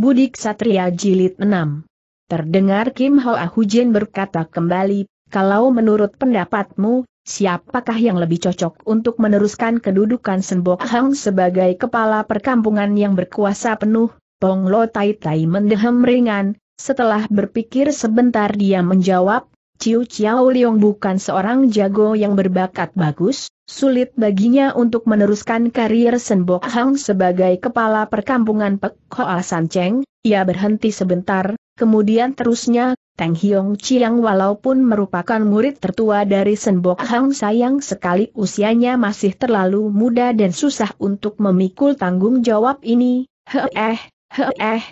Budik Satria Jilid 6. Terdengar Kim Hoa Hujin berkata kembali, kalau menurut pendapatmu, siapakah yang lebih cocok untuk meneruskan kedudukan Senbok Hang sebagai kepala perkampungan yang berkuasa penuh, Pong Lo Tai Tai mendehem ringan, setelah berpikir sebentar dia menjawab, Ciu Chiao Liong bukan seorang jago yang berbakat bagus, Sulit baginya untuk meneruskan karir Senbok Hang sebagai kepala perkampungan Pek Hoa San Cheng, ia berhenti sebentar, kemudian terusnya, Teng Hiong Chiang walaupun merupakan murid tertua dari Senbok Hang sayang sekali usianya masih terlalu muda dan susah untuk memikul tanggung jawab ini, he eh, he eh,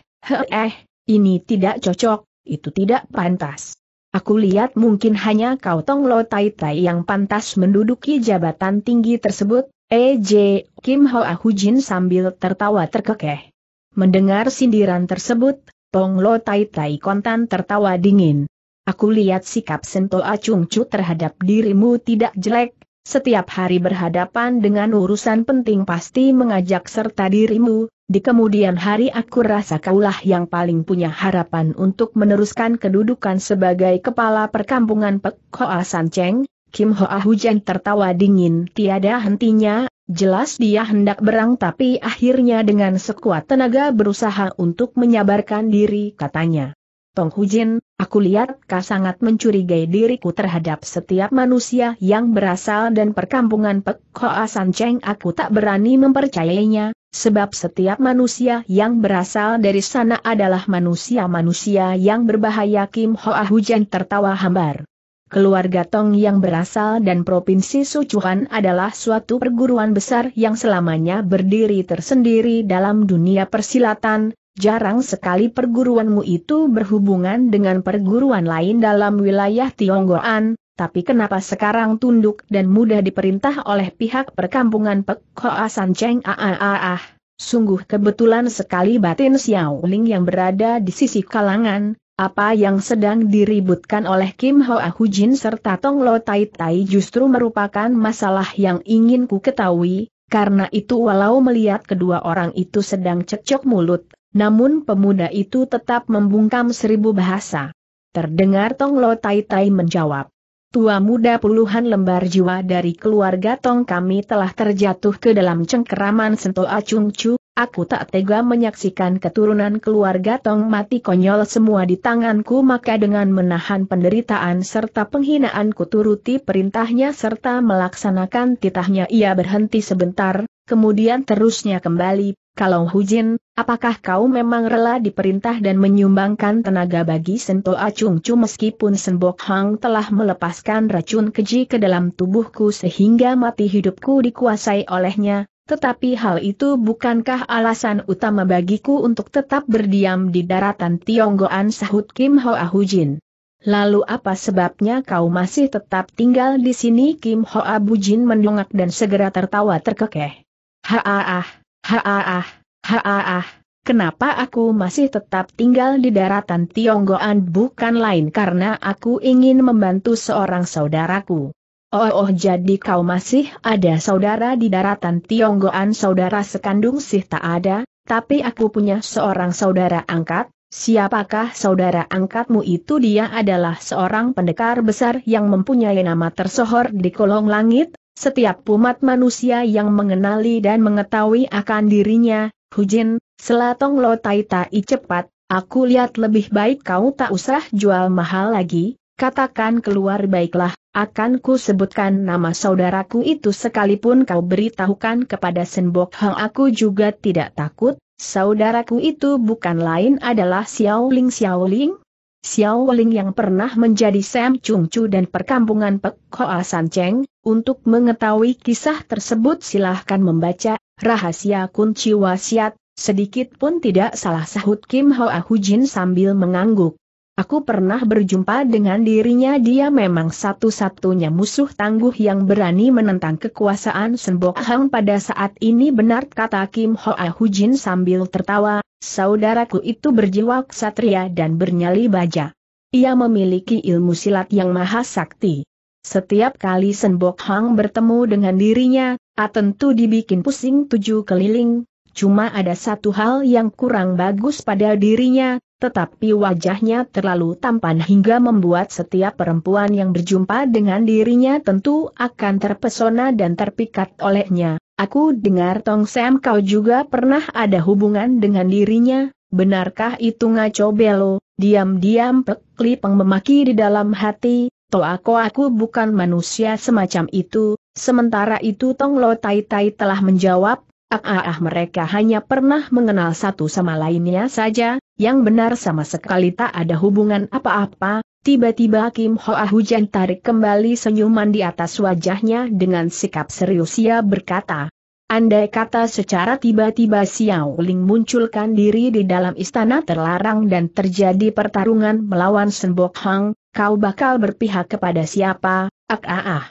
eh, ini tidak cocok, itu tidak pantas. Aku lihat mungkin hanya kau Tong Lo Tai Tai yang pantas menduduki jabatan tinggi tersebut, EJ, Kim Ho Hujin sambil tertawa terkekeh. Mendengar sindiran tersebut, Tong Lo Tai Tai kontan tertawa dingin. Aku lihat sikap Sento Acung terhadap dirimu tidak jelek, setiap hari berhadapan dengan urusan penting pasti mengajak serta dirimu, di kemudian hari aku rasa kaulah yang paling punya harapan untuk meneruskan kedudukan sebagai kepala perkampungan Pek Hoa San Cheng, Kim Hoa Hujan tertawa dingin tiada hentinya, Jelas dia hendak berang tapi akhirnya dengan sekuat tenaga berusaha untuk menyabarkan diri katanya. Tong Hujin, aku lihat kau sangat mencurigai diriku terhadap setiap manusia yang berasal dan perkampungan Pek Hoa San Cheng aku tak berani mempercayainya, sebab setiap manusia yang berasal dari sana adalah manusia-manusia yang berbahaya Kim Hoa Hujan tertawa hambar. Keluarga Tong yang berasal dan provinsi Sucuhan adalah suatu perguruan besar yang selamanya berdiri tersendiri dalam dunia persilatan, Jarang sekali perguruanmu itu berhubungan dengan perguruan lain dalam wilayah Tionggoan, tapi kenapa sekarang tunduk dan mudah diperintah oleh pihak perkampungan Pek Hoa San Cheng ah, ah, ah, Sungguh kebetulan sekali batin Xiao Ling yang berada di sisi kalangan, apa yang sedang diributkan oleh Kim Hoa Jin serta Tong Lo Tai Tai justru merupakan masalah yang ingin ku ketahui, karena itu walau melihat kedua orang itu sedang cekcok mulut, namun pemuda itu tetap membungkam seribu bahasa. Terdengar Tong Lo Tai Tai menjawab. Tua muda puluhan lembar jiwa dari keluarga Tong kami telah terjatuh ke dalam cengkeraman Sento Acung Chu, aku tak tega menyaksikan keturunan keluarga Tong mati konyol semua di tanganku maka dengan menahan penderitaan serta penghinaan kuturuti perintahnya serta melaksanakan titahnya ia berhenti sebentar, kemudian terusnya kembali, kalau Hujin, apakah kau memang rela diperintah dan menyumbangkan tenaga bagi Sento cuma meskipun Senbok Hang telah melepaskan racun keji ke dalam tubuhku sehingga mati hidupku dikuasai olehnya, tetapi hal itu bukankah alasan utama bagiku untuk tetap berdiam di daratan Tionggoan sahut Kim Hoa Hujin. Lalu apa sebabnya kau masih tetap tinggal di sini Kim Hoa Bujin mendongak dan segera tertawa terkekeh. Haaah. Haaah, haaah, kenapa aku masih tetap tinggal di daratan Tionggoan bukan lain karena aku ingin membantu seorang saudaraku. Oh, oh jadi kau masih ada saudara di daratan Tionggoan saudara sekandung sih tak ada, tapi aku punya seorang saudara angkat, Siapakah saudara angkatmu itu dia adalah seorang pendekar besar yang mempunyai nama tersohor di kolong langit, setiap umat manusia yang mengenali dan mengetahui akan dirinya, Hujin, selatong lo tai tai cepat, aku lihat lebih baik kau tak usah jual mahal lagi, katakan keluar baiklah, akan ku sebutkan nama saudaraku itu sekalipun kau beritahukan kepada Senbok Hang aku juga tidak takut, Saudaraku itu bukan lain adalah Xiao Xiao Ling Ling. Xiao Ling yang pernah menjadi Sam Chung Chu dan perkampungan Pek Hoa San Cheng, untuk mengetahui kisah tersebut silahkan membaca, rahasia kunci wasiat, sedikit pun tidak salah sahut Kim Hoa Jin sambil mengangguk. Aku pernah berjumpa dengan dirinya dia memang satu-satunya musuh tangguh yang berani menentang kekuasaan Senbok Hang pada saat ini benar kata Kim Ho Ahujin sambil tertawa, saudaraku itu berjiwa ksatria dan bernyali baja. Ia memiliki ilmu silat yang maha sakti. Setiap kali Senbok Hang bertemu dengan dirinya, A tentu dibikin pusing tujuh keliling, cuma ada satu hal yang kurang bagus pada dirinya, tetapi wajahnya terlalu tampan hingga membuat setiap perempuan yang berjumpa dengan dirinya tentu akan terpesona dan terpikat olehnya. Aku dengar Tong Sam kau juga pernah ada hubungan dengan dirinya, benarkah itu ngaco belo? Diam-diam Pek memaki di dalam hati, Toh aku bukan manusia semacam itu, sementara itu Tong Lo Tai Tai telah menjawab, Ah, ah, mereka hanya pernah mengenal satu sama lainnya saja, yang benar sama sekali tak ada hubungan apa-apa, tiba-tiba Kim Hoa Hujan tarik kembali senyuman di atas wajahnya dengan sikap serius ia berkata. Andai kata secara tiba-tiba Xiao Ling munculkan diri di dalam istana terlarang dan terjadi pertarungan melawan Senbok Hang, kau bakal berpihak kepada siapa, Ah, ah ah.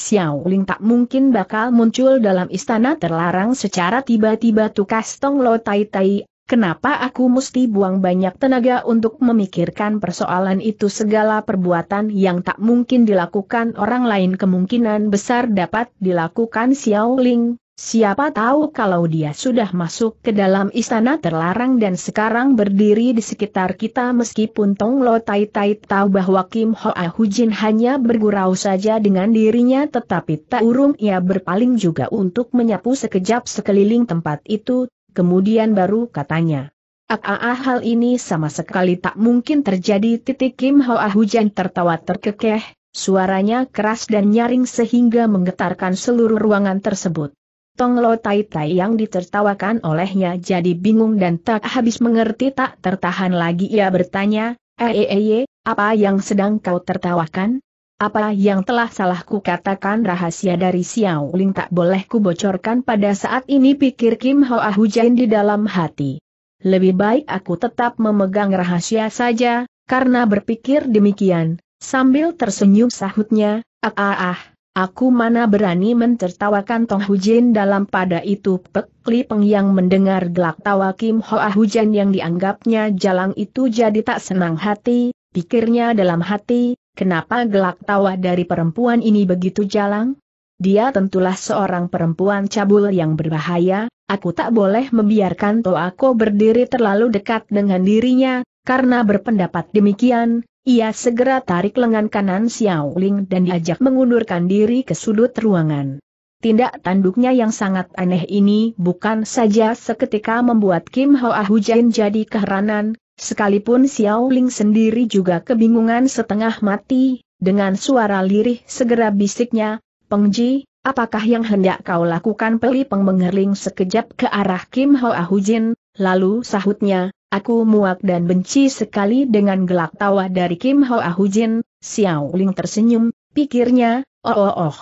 Xiao Ling tak mungkin bakal muncul dalam istana terlarang secara tiba-tiba tukas Tong Lo Tai Tai, kenapa aku mesti buang banyak tenaga untuk memikirkan persoalan itu segala perbuatan yang tak mungkin dilakukan orang lain kemungkinan besar dapat dilakukan Xiao Ling, Siapa tahu kalau dia sudah masuk ke dalam istana terlarang dan sekarang berdiri di sekitar kita meskipun Tong Lo Tai Tai tahu bahwa Kim Ho Ah Hujin hanya bergurau saja dengan dirinya tetapi tak urung ia berpaling juga untuk menyapu sekejap sekeliling tempat itu, kemudian baru katanya. Ah, ah, ah hal ini sama sekali tak mungkin terjadi titik Kim Ho Ah Hujan tertawa terkekeh, suaranya keras dan nyaring sehingga menggetarkan seluruh ruangan tersebut. Lo Tai Tai yang ditertawakan olehnya jadi bingung dan tak habis mengerti tak tertahan lagi ia bertanya, Eee, eh, eh, eh, apa yang sedang kau tertawakan? Apa yang telah salahku katakan rahasia dari Xiao Ling tak boleh bocorkan pada saat ini pikir Kim Ah Hujan di dalam hati. Lebih baik aku tetap memegang rahasia saja, karena berpikir demikian, sambil tersenyum sahutnya, ah ah ah. Aku mana berani mentertawakan Tong Hujin dalam pada itu Pek Li Peng yang mendengar gelak tawa Kim Hoa Hujan yang dianggapnya jalang itu jadi tak senang hati, pikirnya dalam hati, kenapa gelak tawa dari perempuan ini begitu jalang? Dia tentulah seorang perempuan cabul yang berbahaya, aku tak boleh membiarkan Toako berdiri terlalu dekat dengan dirinya, karena berpendapat demikian, ia segera tarik lengan kanan Xiao Ling dan diajak mengundurkan diri ke sudut ruangan. Tindak tanduknya yang sangat aneh ini bukan saja seketika membuat Kim Hoa Hujan jadi keheranan, sekalipun Xiao Ling sendiri juga kebingungan setengah mati, dengan suara lirih segera bisiknya, Peng Ji, apakah yang hendak kau lakukan Peli Peng sekejap ke arah Kim Hoa Hujin, lalu sahutnya, Aku muak dan benci sekali dengan gelak tawa dari Kim Hoa Ahujin, Xiao Ling tersenyum, pikirnya, oh oh oh.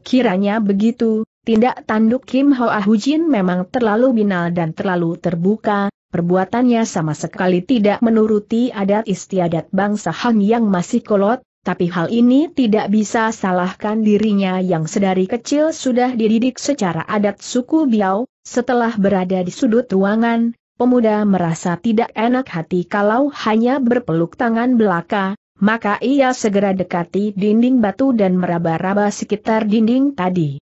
Kiranya begitu, tindak tanduk Kim Hoa Ahujin memang terlalu binal dan terlalu terbuka, perbuatannya sama sekali tidak menuruti adat istiadat bangsa Han yang masih kolot, tapi hal ini tidak bisa salahkan dirinya yang sedari kecil sudah dididik secara adat suku Biao, setelah berada di sudut ruangan, Pemuda merasa tidak enak hati kalau hanya berpeluk tangan belaka, maka ia segera dekati dinding batu dan meraba-raba sekitar dinding tadi.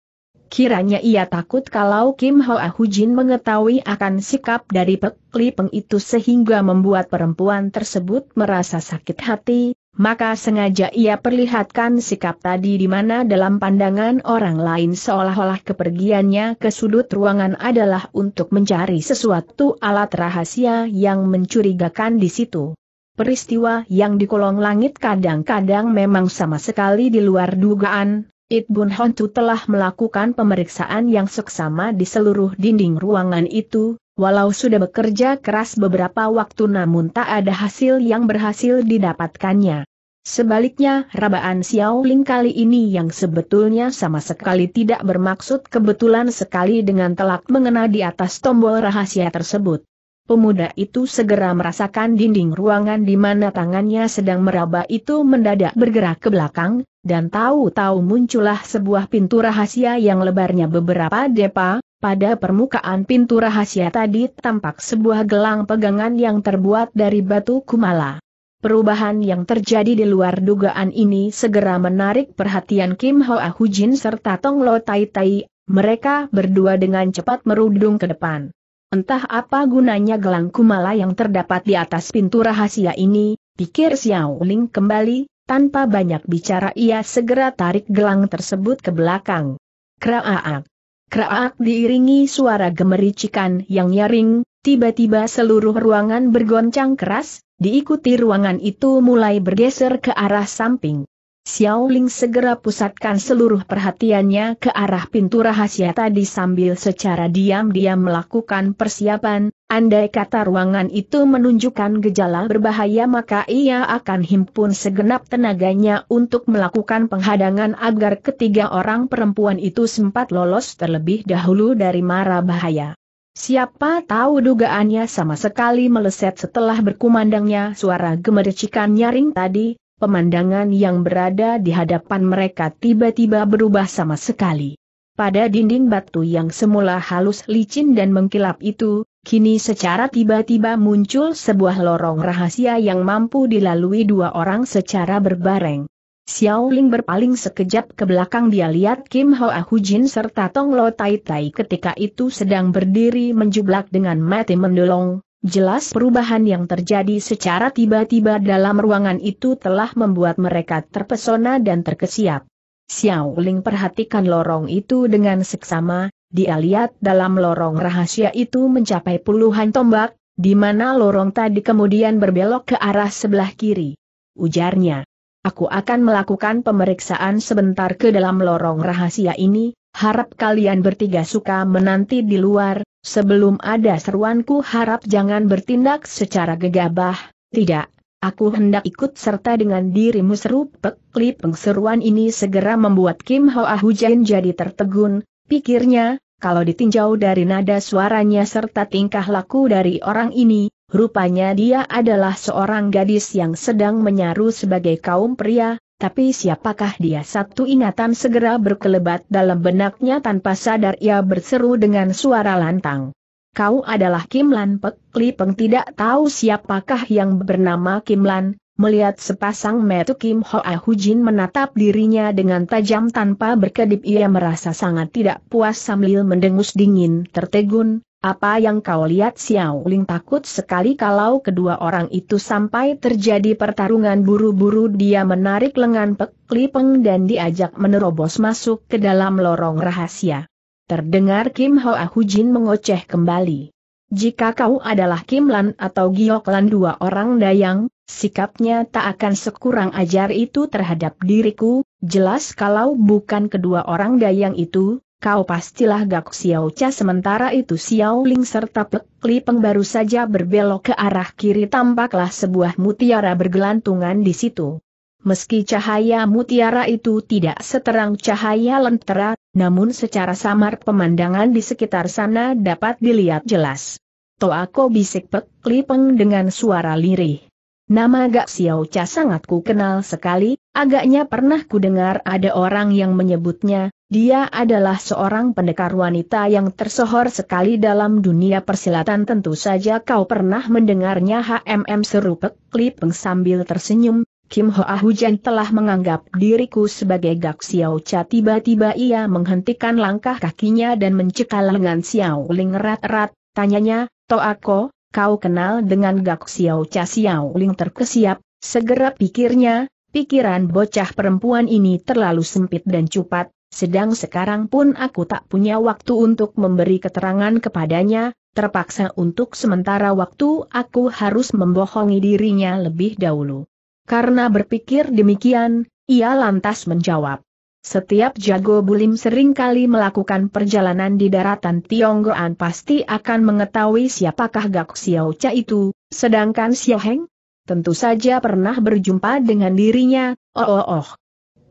Kiranya ia takut kalau Kim Hoa Hujin mengetahui akan sikap dari Pek Li Peng itu sehingga membuat perempuan tersebut merasa sakit hati, maka sengaja ia perlihatkan sikap tadi di mana dalam pandangan orang lain seolah-olah kepergiannya ke sudut ruangan adalah untuk mencari sesuatu alat rahasia yang mencurigakan di situ. Peristiwa yang di kolong langit kadang-kadang memang sama sekali di luar dugaan, It Hontu telah melakukan pemeriksaan yang seksama di seluruh dinding ruangan itu, Walau sudah bekerja keras beberapa waktu namun tak ada hasil yang berhasil didapatkannya. Sebaliknya, Rabaan Xiao Ling kali ini yang sebetulnya sama sekali tidak bermaksud kebetulan sekali dengan telak mengena di atas tombol rahasia tersebut. Pemuda itu segera merasakan dinding ruangan di mana tangannya sedang meraba itu mendadak bergerak ke belakang, dan tahu-tahu muncullah sebuah pintu rahasia yang lebarnya beberapa depa, pada permukaan pintu rahasia tadi tampak sebuah gelang pegangan yang terbuat dari batu kumala. Perubahan yang terjadi di luar dugaan ini segera menarik perhatian Kim Hoa Hujin serta Tong Lo Tai Tai, mereka berdua dengan cepat merudung ke depan. Entah apa gunanya gelang kumala yang terdapat di atas pintu rahasia ini, pikir Xiao Ling kembali, tanpa banyak bicara ia segera tarik gelang tersebut ke belakang. Kraaak. Kraak diiringi suara gemericikan yang nyaring, tiba-tiba seluruh ruangan bergoncang keras, diikuti ruangan itu mulai bergeser ke arah samping. Xiao Ling segera pusatkan seluruh perhatiannya ke arah pintu rahasia tadi sambil secara diam-diam melakukan persiapan, Andai kata ruangan itu menunjukkan gejala berbahaya maka ia akan himpun segenap tenaganya untuk melakukan penghadangan agar ketiga orang perempuan itu sempat lolos terlebih dahulu dari mara bahaya. Siapa tahu dugaannya sama sekali meleset setelah berkumandangnya suara gemericikan nyaring tadi, pemandangan yang berada di hadapan mereka tiba-tiba berubah sama sekali. Pada dinding batu yang semula halus licin dan mengkilap itu, Kini secara tiba-tiba muncul sebuah lorong rahasia yang mampu dilalui dua orang secara berbareng. Xiao Ling berpaling sekejap ke belakang dia lihat Kim Hoa Hujin serta Tong Lo Tai Tai ketika itu sedang berdiri menjublak dengan mati mendolong. Jelas perubahan yang terjadi secara tiba-tiba dalam ruangan itu telah membuat mereka terpesona dan terkesiap. Xiao Ling perhatikan lorong itu dengan seksama, dia lihat dalam lorong rahasia itu mencapai puluhan tombak, di mana lorong tadi kemudian berbelok ke arah sebelah kiri. Ujarnya, aku akan melakukan pemeriksaan sebentar ke dalam lorong rahasia ini, harap kalian bertiga suka menanti di luar, sebelum ada seruanku harap jangan bertindak secara gegabah, tidak, aku hendak ikut serta dengan dirimu seru peklip pengseruan ini segera membuat Kim Hoa Hujan jadi tertegun, Pikirnya, kalau ditinjau dari nada suaranya serta tingkah laku dari orang ini, rupanya dia adalah seorang gadis yang sedang menyaru sebagai kaum pria, tapi siapakah dia? Satu ingatan segera berkelebat dalam benaknya tanpa sadar ia berseru dengan suara lantang. Kau adalah Kim Lan Pek Li Peng tidak tahu siapakah yang bernama Kim Lan, Melihat sepasang metu Kim Hoa Hujin menatap dirinya dengan tajam tanpa berkedip ia merasa sangat tidak puas sambil mendengus dingin tertegun, apa yang kau lihat Xiao Ling takut sekali kalau kedua orang itu sampai terjadi pertarungan buru-buru dia menarik lengan Pek Peng dan diajak menerobos masuk ke dalam lorong rahasia. Terdengar Kim Hoa Hujin mengoceh kembali. Jika kau adalah Kim Lan atau Giok Lan dua orang dayang, sikapnya tak akan sekurang ajar itu terhadap diriku, jelas kalau bukan kedua orang dayang itu, kau pastilah Gak Xiao Cha sementara itu Xiao Ling serta Pek Li Peng baru saja berbelok ke arah kiri tampaklah sebuah mutiara bergelantungan di situ. Meski cahaya mutiara itu tidak seterang cahaya lentera, namun secara samar pemandangan di sekitar sana dapat dilihat jelas. Toako bisik Pek Lipeng dengan suara lirih. Nama Gak Xiao Cha sangat ku kenal sekali, agaknya pernah ku dengar ada orang yang menyebutnya, dia adalah seorang pendekar wanita yang tersohor sekali dalam dunia persilatan tentu saja kau pernah mendengarnya HMM seru Pek Lipeng sambil tersenyum, Kim Hoa Hujan telah menganggap diriku sebagai Gak Xiao Cha tiba-tiba ia menghentikan langkah kakinya dan mencekal lengan Xiao Ling erat-erat, tanyanya, Toako, kau kenal dengan Gak Xiao Cha Xiao Ling terkesiap, segera pikirnya, pikiran bocah perempuan ini terlalu sempit dan cupat, sedang sekarang pun aku tak punya waktu untuk memberi keterangan kepadanya, terpaksa untuk sementara waktu aku harus membohongi dirinya lebih dahulu. Karena berpikir demikian, ia lantas menjawab. Setiap jago bulim seringkali melakukan perjalanan di daratan Tionggoan pasti akan mengetahui siapakah Gak Xiao Cha itu, sedangkan Xiao Heng? Tentu saja pernah berjumpa dengan dirinya, oh oh oh.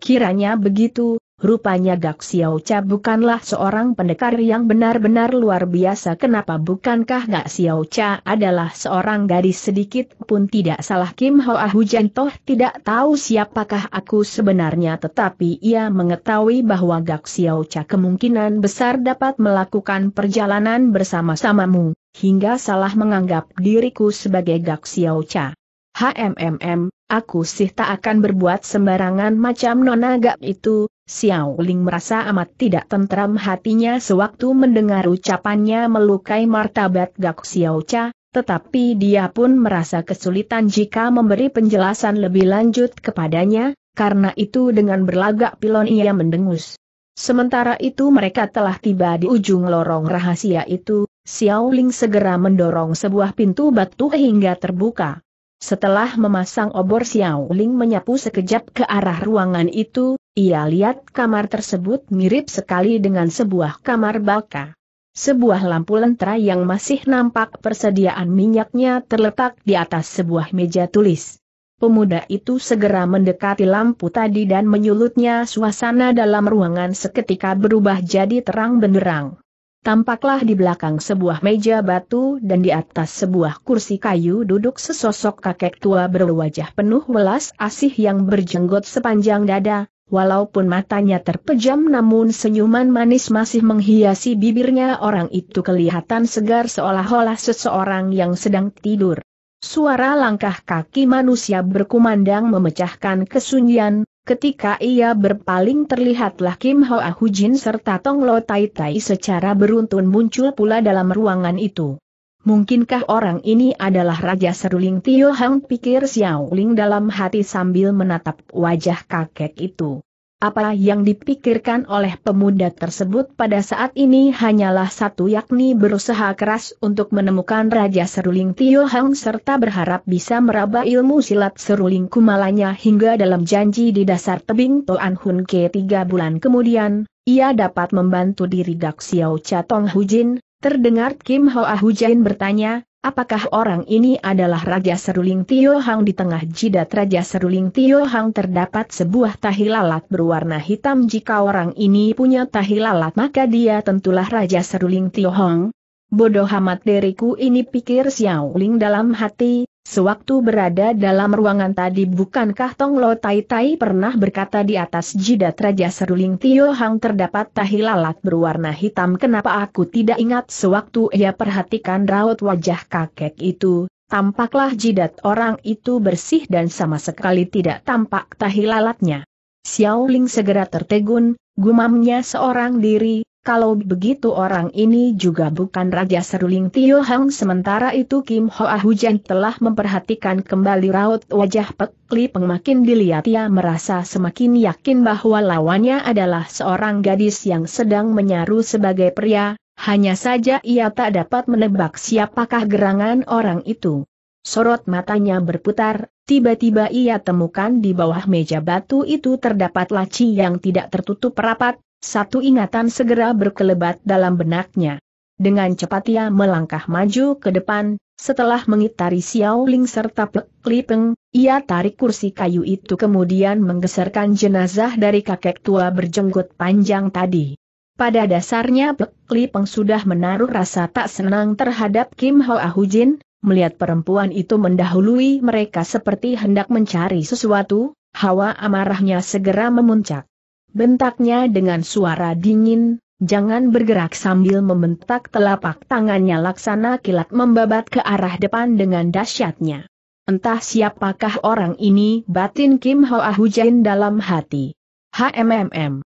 Kiranya begitu, Rupanya Gak Xiao Cha bukanlah seorang pendekar yang benar-benar luar biasa kenapa bukankah Gak Xiao Cha adalah seorang gadis sedikit pun tidak salah Kim Hoa Hujan toh tidak tahu siapakah aku sebenarnya tetapi ia mengetahui bahwa Gak Xiao Cha kemungkinan besar dapat melakukan perjalanan bersama-samamu, hingga salah menganggap diriku sebagai Gak Xiao Cha. HMMM, aku sih tak akan berbuat sembarangan macam nona gak itu, Xiao Ling merasa amat tidak tentram hatinya sewaktu mendengar ucapannya melukai martabat Gak Xiao Cha, tetapi dia pun merasa kesulitan jika memberi penjelasan lebih lanjut kepadanya, karena itu dengan berlagak pilon ia mendengus. Sementara itu mereka telah tiba di ujung lorong rahasia itu, Xiao Ling segera mendorong sebuah pintu batu hingga terbuka. Setelah memasang obor Xiao Ling menyapu sekejap ke arah ruangan itu, ia lihat kamar tersebut mirip sekali dengan sebuah kamar baka. Sebuah lampu lentera yang masih nampak persediaan minyaknya terletak di atas sebuah meja tulis. Pemuda itu segera mendekati lampu tadi dan menyulutnya suasana dalam ruangan seketika berubah jadi terang benderang. Tampaklah di belakang sebuah meja batu dan di atas sebuah kursi kayu duduk sesosok kakek tua berwajah penuh welas asih yang berjenggot sepanjang dada, walaupun matanya terpejam namun senyuman manis masih menghiasi bibirnya orang itu kelihatan segar seolah-olah seseorang yang sedang tidur. Suara langkah kaki manusia berkumandang memecahkan kesunyian, Ketika ia berpaling terlihatlah Kim Hoa Hujin serta Tong Lo Tai Tai secara beruntun muncul pula dalam ruangan itu. Mungkinkah orang ini adalah Raja Seruling Tio Hang pikir Xiao Ling dalam hati sambil menatap wajah kakek itu. Apa yang dipikirkan oleh pemuda tersebut pada saat ini hanyalah satu yakni berusaha keras untuk menemukan Raja Seruling Tio Hang serta berharap bisa meraba ilmu silat Seruling Kumalanya hingga dalam janji di dasar tebing Toan Hun Ke tiga bulan kemudian, ia dapat membantu diri Dak Xiao Cha Tong Hujin, terdengar Kim Hoa Hujin bertanya, Apakah orang ini adalah Raja Seruling Tio Hang di tengah jidat Raja Seruling Tio Hang terdapat sebuah tahi lalat berwarna hitam jika orang ini punya tahi lalat maka dia tentulah Raja Seruling Tio Hang. Bodoh amat diriku ini pikir Xiao Ling dalam hati, Sewaktu berada dalam ruangan tadi bukankah Tong Lo Tai Tai pernah berkata di atas jidat Raja Seruling Tio Hang terdapat tahi lalat berwarna hitam kenapa aku tidak ingat sewaktu ia perhatikan raut wajah kakek itu, tampaklah jidat orang itu bersih dan sama sekali tidak tampak tahi lalatnya. Xiao Ling segera tertegun, gumamnya seorang diri, kalau begitu orang ini juga bukan Raja Seruling Tio Hang sementara itu Kim Ho Hoa Hujan telah memperhatikan kembali raut wajah Pek Li Peng makin dilihat ia merasa semakin yakin bahwa lawannya adalah seorang gadis yang sedang menyaru sebagai pria, hanya saja ia tak dapat menebak siapakah gerangan orang itu. Sorot matanya berputar, tiba-tiba ia temukan di bawah meja batu itu terdapat laci yang tidak tertutup rapat, satu ingatan segera berkelebat dalam benaknya. Dengan cepat ia melangkah maju ke depan, setelah mengitari Xiao Ling serta Pek Lipeng, ia tarik kursi kayu itu kemudian menggeserkan jenazah dari kakek tua berjenggot panjang tadi. Pada dasarnya Pek Lipeng sudah menaruh rasa tak senang terhadap Kim Ho Jin, melihat perempuan itu mendahului mereka seperti hendak mencari sesuatu, hawa amarahnya segera memuncak bentaknya dengan suara dingin, jangan bergerak sambil membentak telapak tangannya laksana kilat membabat ke arah depan dengan dahsyatnya. Entah siapakah orang ini batin Kim Ah Hujain dalam hati. HMMM.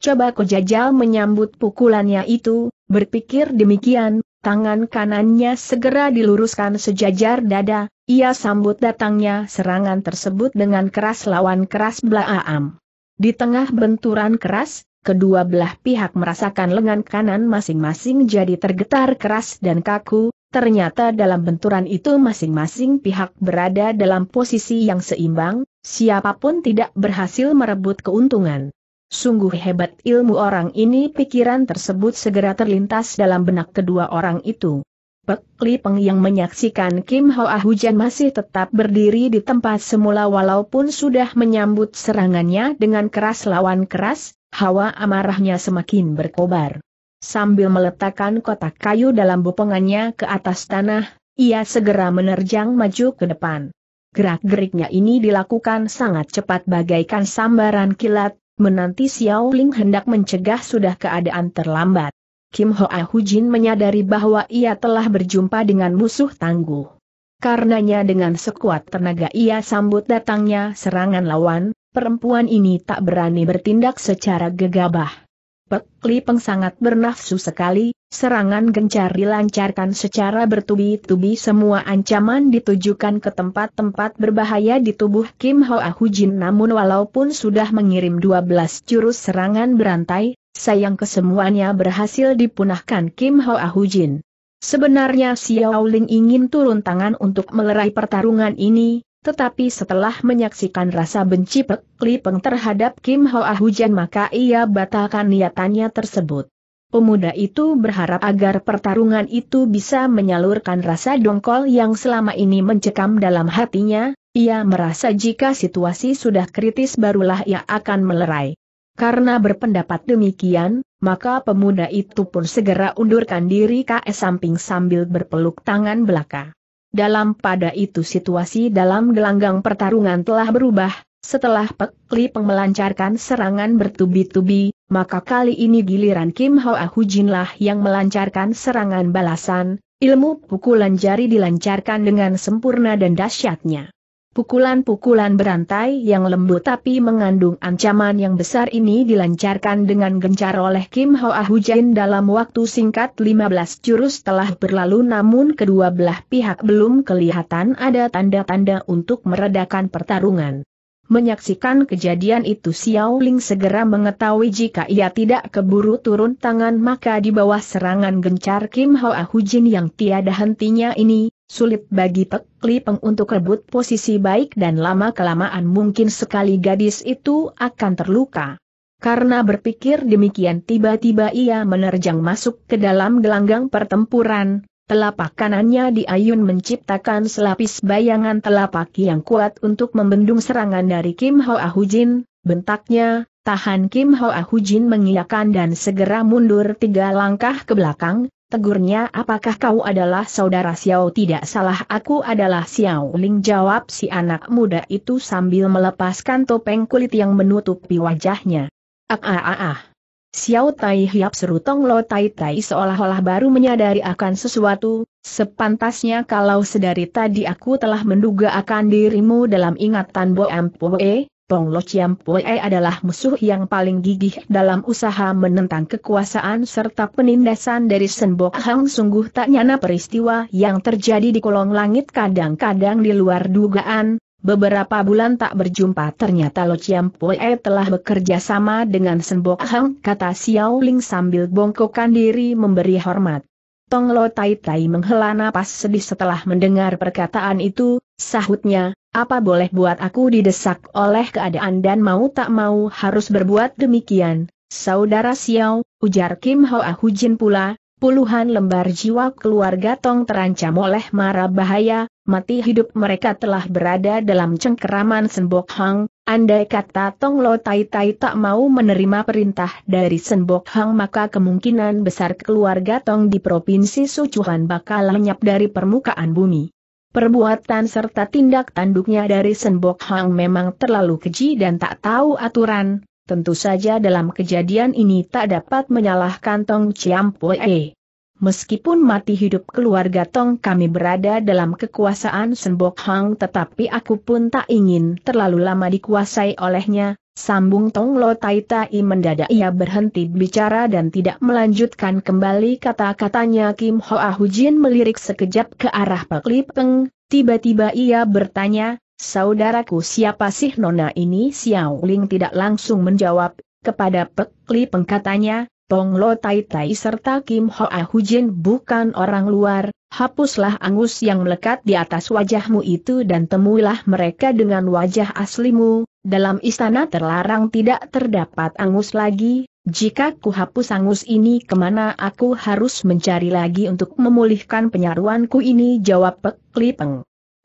Coba jajal menyambut pukulannya itu, berpikir demikian, tangan kanannya segera diluruskan sejajar dada, ia sambut datangnya serangan tersebut dengan keras lawan keras belaam. Di tengah benturan keras, kedua belah pihak merasakan lengan kanan masing-masing jadi tergetar keras dan kaku, ternyata dalam benturan itu masing-masing pihak berada dalam posisi yang seimbang, siapapun tidak berhasil merebut keuntungan. Sungguh hebat ilmu orang ini pikiran tersebut segera terlintas dalam benak kedua orang itu. Pek Li Peng yang menyaksikan Kim Hoa ah Hujan masih tetap berdiri di tempat semula walaupun sudah menyambut serangannya dengan keras lawan keras, hawa amarahnya semakin berkobar. Sambil meletakkan kotak kayu dalam bopongannya ke atas tanah, ia segera menerjang maju ke depan. Gerak-geriknya ini dilakukan sangat cepat bagaikan sambaran kilat, menanti Xiao Ling hendak mencegah sudah keadaan terlambat. Kim Hoa Hujin menyadari bahwa ia telah berjumpa dengan musuh tangguh. Karenanya dengan sekuat tenaga ia sambut datangnya serangan lawan, perempuan ini tak berani bertindak secara gegabah. Pek Lipeng sangat bernafsu sekali, serangan gencar dilancarkan secara bertubi-tubi semua ancaman ditujukan ke tempat-tempat berbahaya di tubuh Kim Hoa Hujin namun walaupun sudah mengirim 12 jurus serangan berantai, sayang kesemuanya berhasil dipunahkan Kim Hoa Jin. Sebenarnya Xiao Ling ingin turun tangan untuk melerai pertarungan ini, tetapi setelah menyaksikan rasa benci Pek Lipeng terhadap Kim Hoa Jin maka ia batalkan niatannya tersebut. Pemuda itu berharap agar pertarungan itu bisa menyalurkan rasa dongkol yang selama ini mencekam dalam hatinya, ia merasa jika situasi sudah kritis barulah ia akan melerai. Karena berpendapat demikian, maka pemuda itu pun segera undurkan diri ke samping sambil berpeluk tangan belaka. Dalam pada itu situasi dalam gelanggang pertarungan telah berubah, setelah Pek Li melancarkan serangan bertubi-tubi, maka kali ini giliran Kim Hoa Hujinlah yang melancarkan serangan balasan, ilmu pukulan jari dilancarkan dengan sempurna dan dahsyatnya. Pukulan-pukulan berantai yang lembut tapi mengandung ancaman yang besar ini dilancarkan dengan gencar oleh Kim Hoa Hujin dalam waktu singkat 15 jurus telah berlalu namun kedua belah pihak belum kelihatan ada tanda-tanda untuk meredakan pertarungan. Menyaksikan kejadian itu Xiao Ling segera mengetahui jika ia tidak keburu turun tangan maka di bawah serangan gencar Kim Hoa Hujin yang tiada hentinya ini, sulit bagi Pek Li Peng untuk rebut posisi baik dan lama-kelamaan mungkin sekali gadis itu akan terluka. Karena berpikir demikian tiba-tiba ia menerjang masuk ke dalam gelanggang pertempuran, Telapak kanannya diayun menciptakan selapis bayangan telapak yang kuat untuk membendung serangan dari Kim Hoa Hujin, bentaknya, tahan Kim Hoa Hujin mengiyakan dan segera mundur tiga langkah ke belakang, Tegurnya apakah kau adalah saudara Xiao tidak salah aku adalah Xiao Ling jawab si anak muda itu sambil melepaskan topeng kulit yang menutupi wajahnya. Ah ah ah ah. ah. Xiao Tai Hiap seru Tong Lo Tai Tai seolah-olah baru menyadari akan sesuatu, sepantasnya kalau sedari tadi aku telah menduga akan dirimu dalam ingatan Bo Ampue, Tong Lo Chiam Pue adalah musuh yang paling gigih dalam usaha menentang kekuasaan serta penindasan dari Senbok Hang sungguh tak nyana peristiwa yang terjadi di kolong langit kadang-kadang di luar dugaan, Beberapa bulan tak berjumpa ternyata Lo Chiam Poe telah bekerja sama dengan Senbok Hang, kata Xiao Ling sambil bongkokan diri memberi hormat. Tong Lo Tai Tai menghela napas sedih setelah mendengar perkataan itu, sahutnya, apa boleh buat aku didesak oleh keadaan dan mau tak mau harus berbuat demikian, saudara Xiao, ujar Kim Hoa Hujin pula, Puluhan lembar jiwa keluarga Tong terancam oleh mara bahaya, mati hidup mereka telah berada dalam cengkeraman Senbok Hang, andai kata Tong Lo Tai Tai tak mau menerima perintah dari Senbok Hang maka kemungkinan besar keluarga Tong di Provinsi Sucuhan bakal lenyap dari permukaan bumi. Perbuatan serta tindak tanduknya dari Senbok Hang memang terlalu keji dan tak tahu aturan, Tentu saja dalam kejadian ini tak dapat menyalahkan Tong Chiampue. Meskipun mati hidup keluarga Tong kami berada dalam kekuasaan Senbok Hang tetapi aku pun tak ingin terlalu lama dikuasai olehnya, sambung Tong Lo Tai Tai mendadak ia berhenti bicara dan tidak melanjutkan kembali kata-katanya Kim Hoa Hujin melirik sekejap ke arah Pak tiba-tiba ia bertanya, Saudaraku siapa sih nona ini? Xiao Ling tidak langsung menjawab, kepada Pek Li pengkatanya, Tong Lo Tai Tai serta Kim Ho Hoa Jin bukan orang luar, hapuslah angus yang melekat di atas wajahmu itu dan temuilah mereka dengan wajah aslimu, dalam istana terlarang tidak terdapat angus lagi, jika ku hapus angus ini kemana aku harus mencari lagi untuk memulihkan penyaruanku ini jawab Pek Li Peng.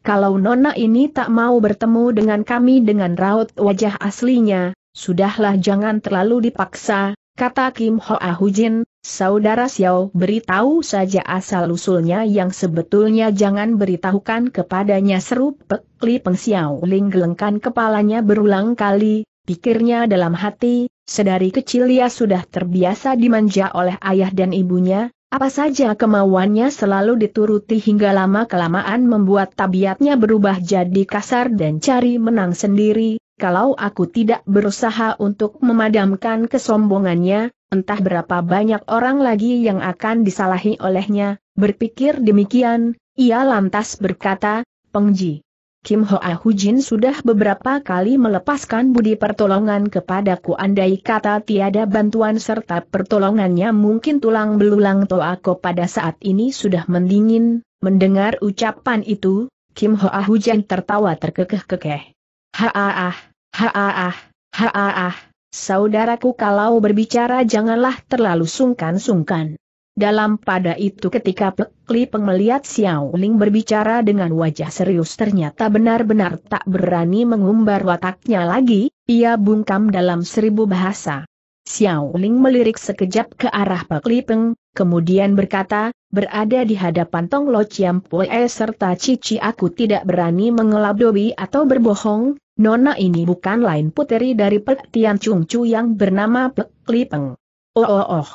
Kalau Nona ini tak mau bertemu dengan kami dengan raut wajah aslinya, sudahlah jangan terlalu dipaksa, kata Kim Ho Hujin, saudara Xiao beritahu saja asal-usulnya yang sebetulnya jangan beritahukan kepadanya seru Pek Li Peng Xiao Ling gelengkan kepalanya berulang kali, pikirnya dalam hati, sedari kecil ia sudah terbiasa dimanja oleh ayah dan ibunya, apa saja kemauannya selalu dituruti hingga lama-kelamaan membuat tabiatnya berubah jadi kasar dan cari menang sendiri, kalau aku tidak berusaha untuk memadamkan kesombongannya, entah berapa banyak orang lagi yang akan disalahi olehnya, berpikir demikian, ia lantas berkata, Pengji. Kim Hoa Hujin sudah beberapa kali melepaskan budi pertolongan kepadaku andai kata tiada bantuan serta pertolongannya mungkin tulang belulang toako pada saat ini sudah mendingin, mendengar ucapan itu, Kim Hoa Hujin tertawa terkekeh-kekeh. Haaah, haaah, haaah, saudaraku kalau berbicara janganlah terlalu sungkan-sungkan. Dalam pada itu ketika Pekli Peng melihat Xiao Ling berbicara dengan wajah serius ternyata benar-benar tak berani mengumbar wataknya lagi, ia bungkam dalam seribu bahasa. Xiao Ling melirik sekejap ke arah Pekli Peng, kemudian berkata, berada di hadapan Tong Lo Chiam Pue serta Cici aku tidak berani mengelabdoi atau berbohong, nona ini bukan lain puteri dari Pek Tian Chung Chu yang bernama Pekli Peng. Oh oh oh.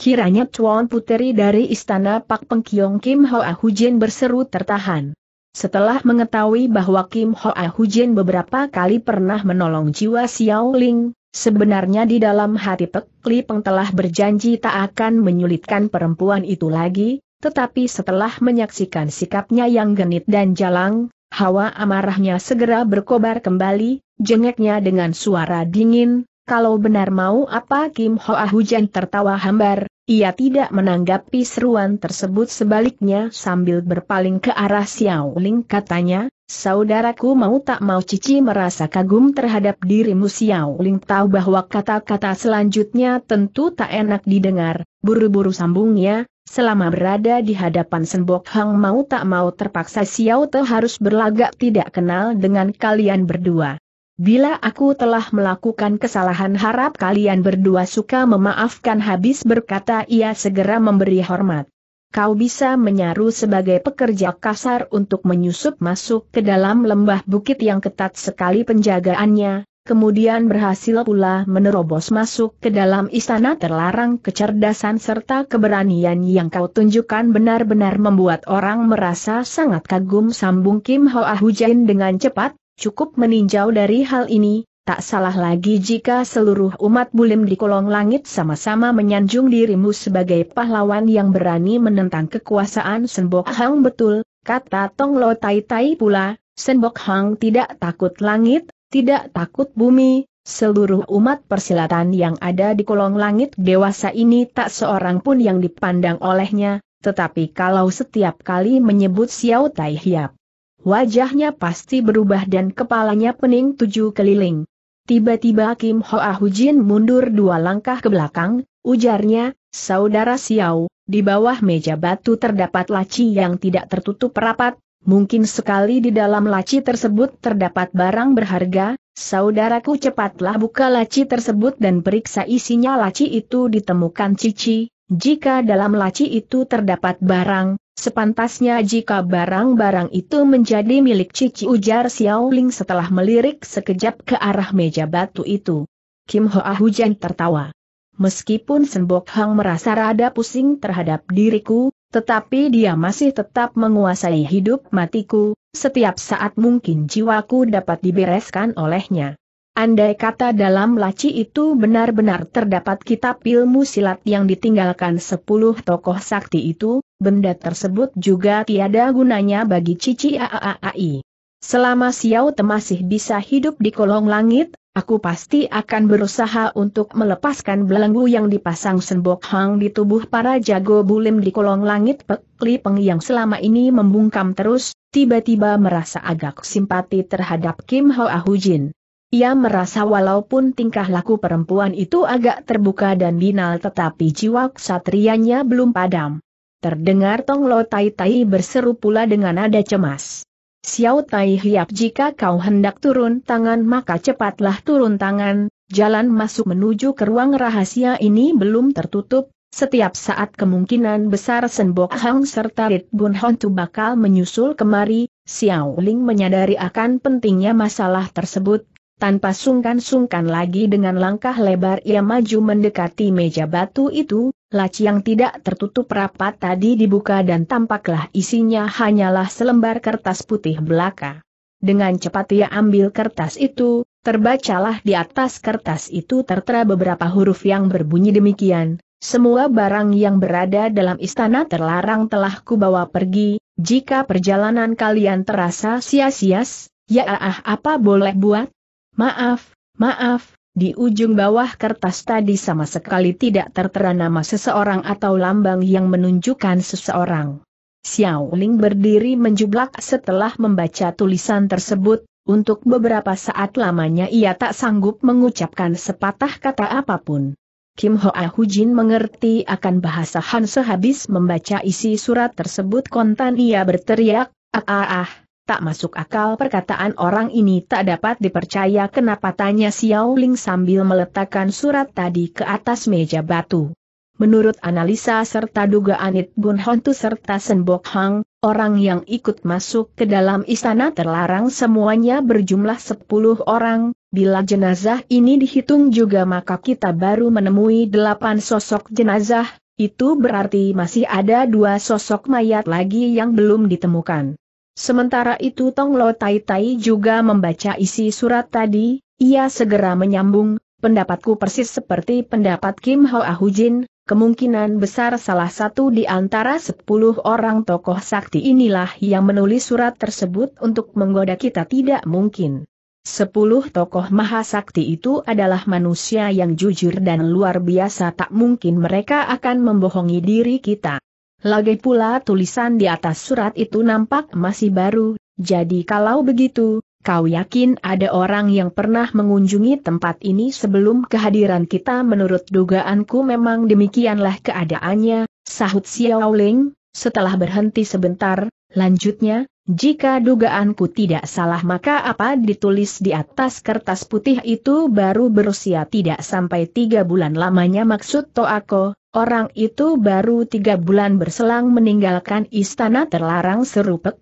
Kiranya Chuan Puteri dari Istana Pak Pengkiong Kim Hoa Hujin berseru tertahan. Setelah mengetahui bahwa Kim Hoa Hujin beberapa kali pernah menolong jiwa Xiao Ling, sebenarnya di dalam hati Pek Li Peng telah berjanji tak akan menyulitkan perempuan itu lagi, tetapi setelah menyaksikan sikapnya yang genit dan jalang, hawa amarahnya segera berkobar kembali, jengeknya dengan suara dingin, kalau benar mau apa Kim Hoa ah Hujan tertawa hambar, ia tidak menanggapi seruan tersebut sebaliknya sambil berpaling ke arah Xiao Ling katanya, saudaraku mau tak mau Cici merasa kagum terhadap dirimu Xiao Ling tahu bahwa kata-kata selanjutnya tentu tak enak didengar, buru-buru sambungnya, selama berada di hadapan Senbok Hang mau tak mau terpaksa Xiao Te harus berlagak tidak kenal dengan kalian berdua. Bila aku telah melakukan kesalahan harap kalian berdua suka memaafkan habis berkata ia segera memberi hormat. Kau bisa menyaru sebagai pekerja kasar untuk menyusup masuk ke dalam lembah bukit yang ketat sekali penjagaannya, kemudian berhasil pula menerobos masuk ke dalam istana terlarang kecerdasan serta keberanian yang kau tunjukkan benar-benar membuat orang merasa sangat kagum sambung Kim Hoa Hujain dengan cepat, Cukup meninjau dari hal ini, tak salah lagi jika seluruh umat bulim di kolong langit sama-sama menyanjung dirimu sebagai pahlawan yang berani menentang kekuasaan Senbok Hang betul, kata Tong Lo Tai Tai pula, Senbok Hang tidak takut langit, tidak takut bumi, seluruh umat persilatan yang ada di kolong langit dewasa ini tak seorang pun yang dipandang olehnya, tetapi kalau setiap kali menyebut Xiao Tai Hiap, Wajahnya pasti berubah dan kepalanya pening tujuh keliling. Tiba-tiba Kim Ho Hoa Hujin mundur dua langkah ke belakang, ujarnya, Saudara Xiao, di bawah meja batu terdapat laci yang tidak tertutup rapat, mungkin sekali di dalam laci tersebut terdapat barang berharga, saudaraku cepatlah buka laci tersebut dan periksa isinya laci itu ditemukan cici, jika dalam laci itu terdapat barang, Sepantasnya jika barang-barang itu menjadi milik Cici ujar Xiao Ling setelah melirik sekejap ke arah meja batu itu. Kim Ho Hoa Hujan tertawa. Meskipun Senbok Hang merasa rada pusing terhadap diriku, tetapi dia masih tetap menguasai hidup matiku, setiap saat mungkin jiwaku dapat dibereskan olehnya. Andai kata dalam laci itu benar-benar terdapat kitab ilmu silat yang ditinggalkan sepuluh tokoh sakti itu, benda tersebut juga tiada gunanya bagi Cici Aaai. Selama Xiao Te masih bisa hidup di kolong langit, aku pasti akan berusaha untuk melepaskan belenggu yang dipasang Senbok Hang di tubuh para jago bulim di kolong langit Pekli Peng yang selama ini membungkam terus, tiba-tiba merasa agak simpati terhadap Kim Hoa Jin. Ia merasa walaupun tingkah laku perempuan itu agak terbuka dan binal tetapi jiwa ksatrianya belum padam. Terdengar Tong Lo Tai Tai berseru pula dengan nada cemas. Xiao Tai Hiap jika kau hendak turun tangan maka cepatlah turun tangan, jalan masuk menuju ke ruang rahasia ini belum tertutup, setiap saat kemungkinan besar Senbok Hang serta Rit Bun Hon bakal menyusul kemari, Xiao Ling menyadari akan pentingnya masalah tersebut, tanpa sungkan-sungkan lagi dengan langkah lebar ia maju mendekati meja batu itu, laci yang tidak tertutup rapat tadi dibuka dan tampaklah isinya hanyalah selembar kertas putih belaka. Dengan cepat ia ambil kertas itu, terbacalah di atas kertas itu tertera beberapa huruf yang berbunyi demikian, semua barang yang berada dalam istana terlarang telah kubawa pergi, jika perjalanan kalian terasa sia-sia, ya ah, ah apa boleh buat? Maaf, maaf, di ujung bawah kertas tadi sama sekali tidak tertera nama seseorang atau lambang yang menunjukkan seseorang. Xiao Ling berdiri menjublak setelah membaca tulisan tersebut, untuk beberapa saat lamanya ia tak sanggup mengucapkan sepatah kata apapun. Kim Hoa Hujin mengerti akan bahasa Han sehabis membaca isi surat tersebut kontan ia berteriak, ah ah ah, Tak masuk akal perkataan orang ini tak dapat dipercaya kenapa tanya Xiao Ling sambil meletakkan surat tadi ke atas meja batu. Menurut analisa serta dugaan It Bun Hontu serta Sen Bok Hang, orang yang ikut masuk ke dalam istana terlarang semuanya berjumlah 10 orang, bila jenazah ini dihitung juga maka kita baru menemui 8 sosok jenazah, itu berarti masih ada dua sosok mayat lagi yang belum ditemukan. Sementara itu Tong Lo Tai Tai juga membaca isi surat tadi, ia segera menyambung, pendapatku persis seperti pendapat Kim Ho Ahujin, kemungkinan besar salah satu di antara sepuluh orang tokoh sakti inilah yang menulis surat tersebut untuk menggoda kita tidak mungkin. Sepuluh tokoh mahasakti itu adalah manusia yang jujur dan luar biasa tak mungkin mereka akan membohongi diri kita. Lagi pula tulisan di atas surat itu nampak masih baru, jadi kalau begitu, kau yakin ada orang yang pernah mengunjungi tempat ini sebelum kehadiran kita menurut dugaanku memang demikianlah keadaannya, sahut Xiao Ling, setelah berhenti sebentar, lanjutnya, jika dugaanku tidak salah maka apa ditulis di atas kertas putih itu baru berusia tidak sampai tiga bulan lamanya maksud Toako, Orang itu baru tiga bulan berselang meninggalkan istana terlarang seru Pek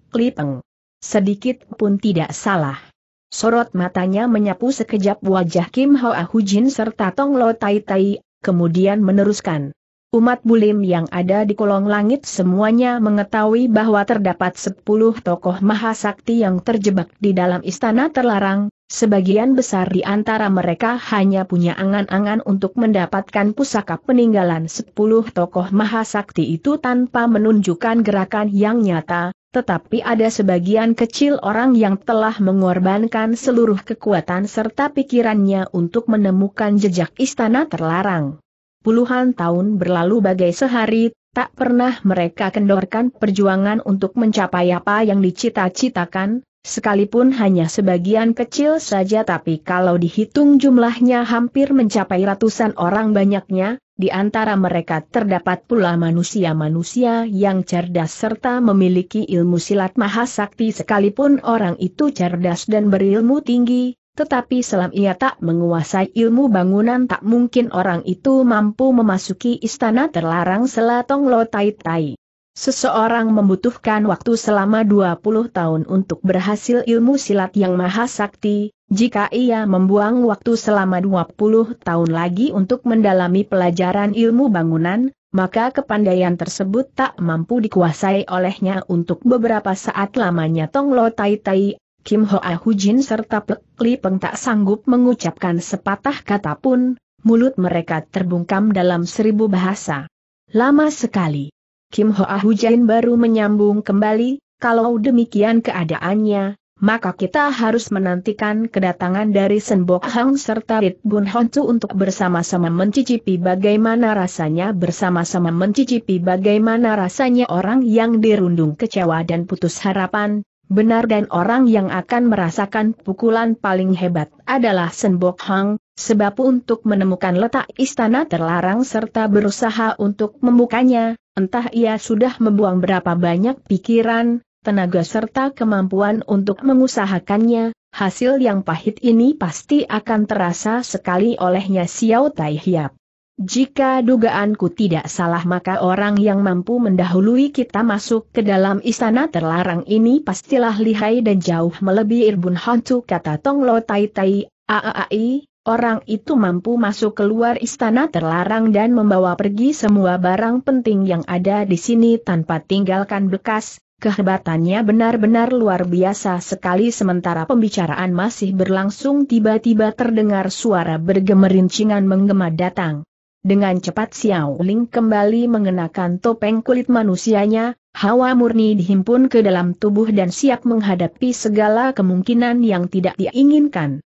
Sedikit pun tidak salah. Sorot matanya menyapu sekejap wajah Kim Hoa Hujin serta Tong Lo Tai Tai, kemudian meneruskan. Umat bulim yang ada di kolong langit semuanya mengetahui bahwa terdapat sepuluh tokoh mahasakti yang terjebak di dalam istana terlarang, sebagian besar di antara mereka hanya punya angan-angan untuk mendapatkan pusaka peninggalan sepuluh tokoh mahasakti itu tanpa menunjukkan gerakan yang nyata, tetapi ada sebagian kecil orang yang telah mengorbankan seluruh kekuatan serta pikirannya untuk menemukan jejak istana terlarang. Puluhan tahun berlalu bagai sehari, tak pernah mereka kendorkan perjuangan untuk mencapai apa yang dicita-citakan, sekalipun hanya sebagian kecil saja tapi kalau dihitung jumlahnya hampir mencapai ratusan orang banyaknya, di antara mereka terdapat pula manusia-manusia yang cerdas serta memiliki ilmu silat mahasakti, sekalipun orang itu cerdas dan berilmu tinggi, tetapi selama ia tak menguasai ilmu bangunan tak mungkin orang itu mampu memasuki istana terlarang selatong Lo Tai Tai. Seseorang membutuhkan waktu selama 20 tahun untuk berhasil ilmu silat yang maha sakti, jika ia membuang waktu selama 20 tahun lagi untuk mendalami pelajaran ilmu bangunan, maka kepandaian tersebut tak mampu dikuasai olehnya untuk beberapa saat lamanya Tong Lo Tai Tai Kim Hoa Hujin serta Pek Li Peng tak sanggup mengucapkan sepatah kata pun, mulut mereka terbungkam dalam seribu bahasa. Lama sekali. Kim Hoa Hujin baru menyambung kembali, kalau demikian keadaannya, maka kita harus menantikan kedatangan dari Senbok Hang serta Rit Bun untuk bersama-sama mencicipi bagaimana rasanya bersama-sama mencicipi bagaimana rasanya orang yang dirundung kecewa dan putus harapan, Benar dan orang yang akan merasakan pukulan paling hebat adalah Senbok Hang, sebab untuk menemukan letak istana terlarang serta berusaha untuk membukanya, entah ia sudah membuang berapa banyak pikiran, tenaga serta kemampuan untuk mengusahakannya, hasil yang pahit ini pasti akan terasa sekali olehnya Xiao Tai Hiap. Jika dugaanku tidak salah maka orang yang mampu mendahului kita masuk ke dalam istana terlarang ini pastilah lihai dan jauh melebihi Irbun Hantu kata Tong Lo Tai Tai, aai, orang itu mampu masuk keluar istana terlarang dan membawa pergi semua barang penting yang ada di sini tanpa tinggalkan bekas, kehebatannya benar-benar luar biasa sekali sementara pembicaraan masih berlangsung tiba-tiba terdengar suara bergemerincingan menggema datang. Dengan cepat Xiao Ling kembali mengenakan topeng kulit manusianya, hawa murni dihimpun ke dalam tubuh dan siap menghadapi segala kemungkinan yang tidak diinginkan.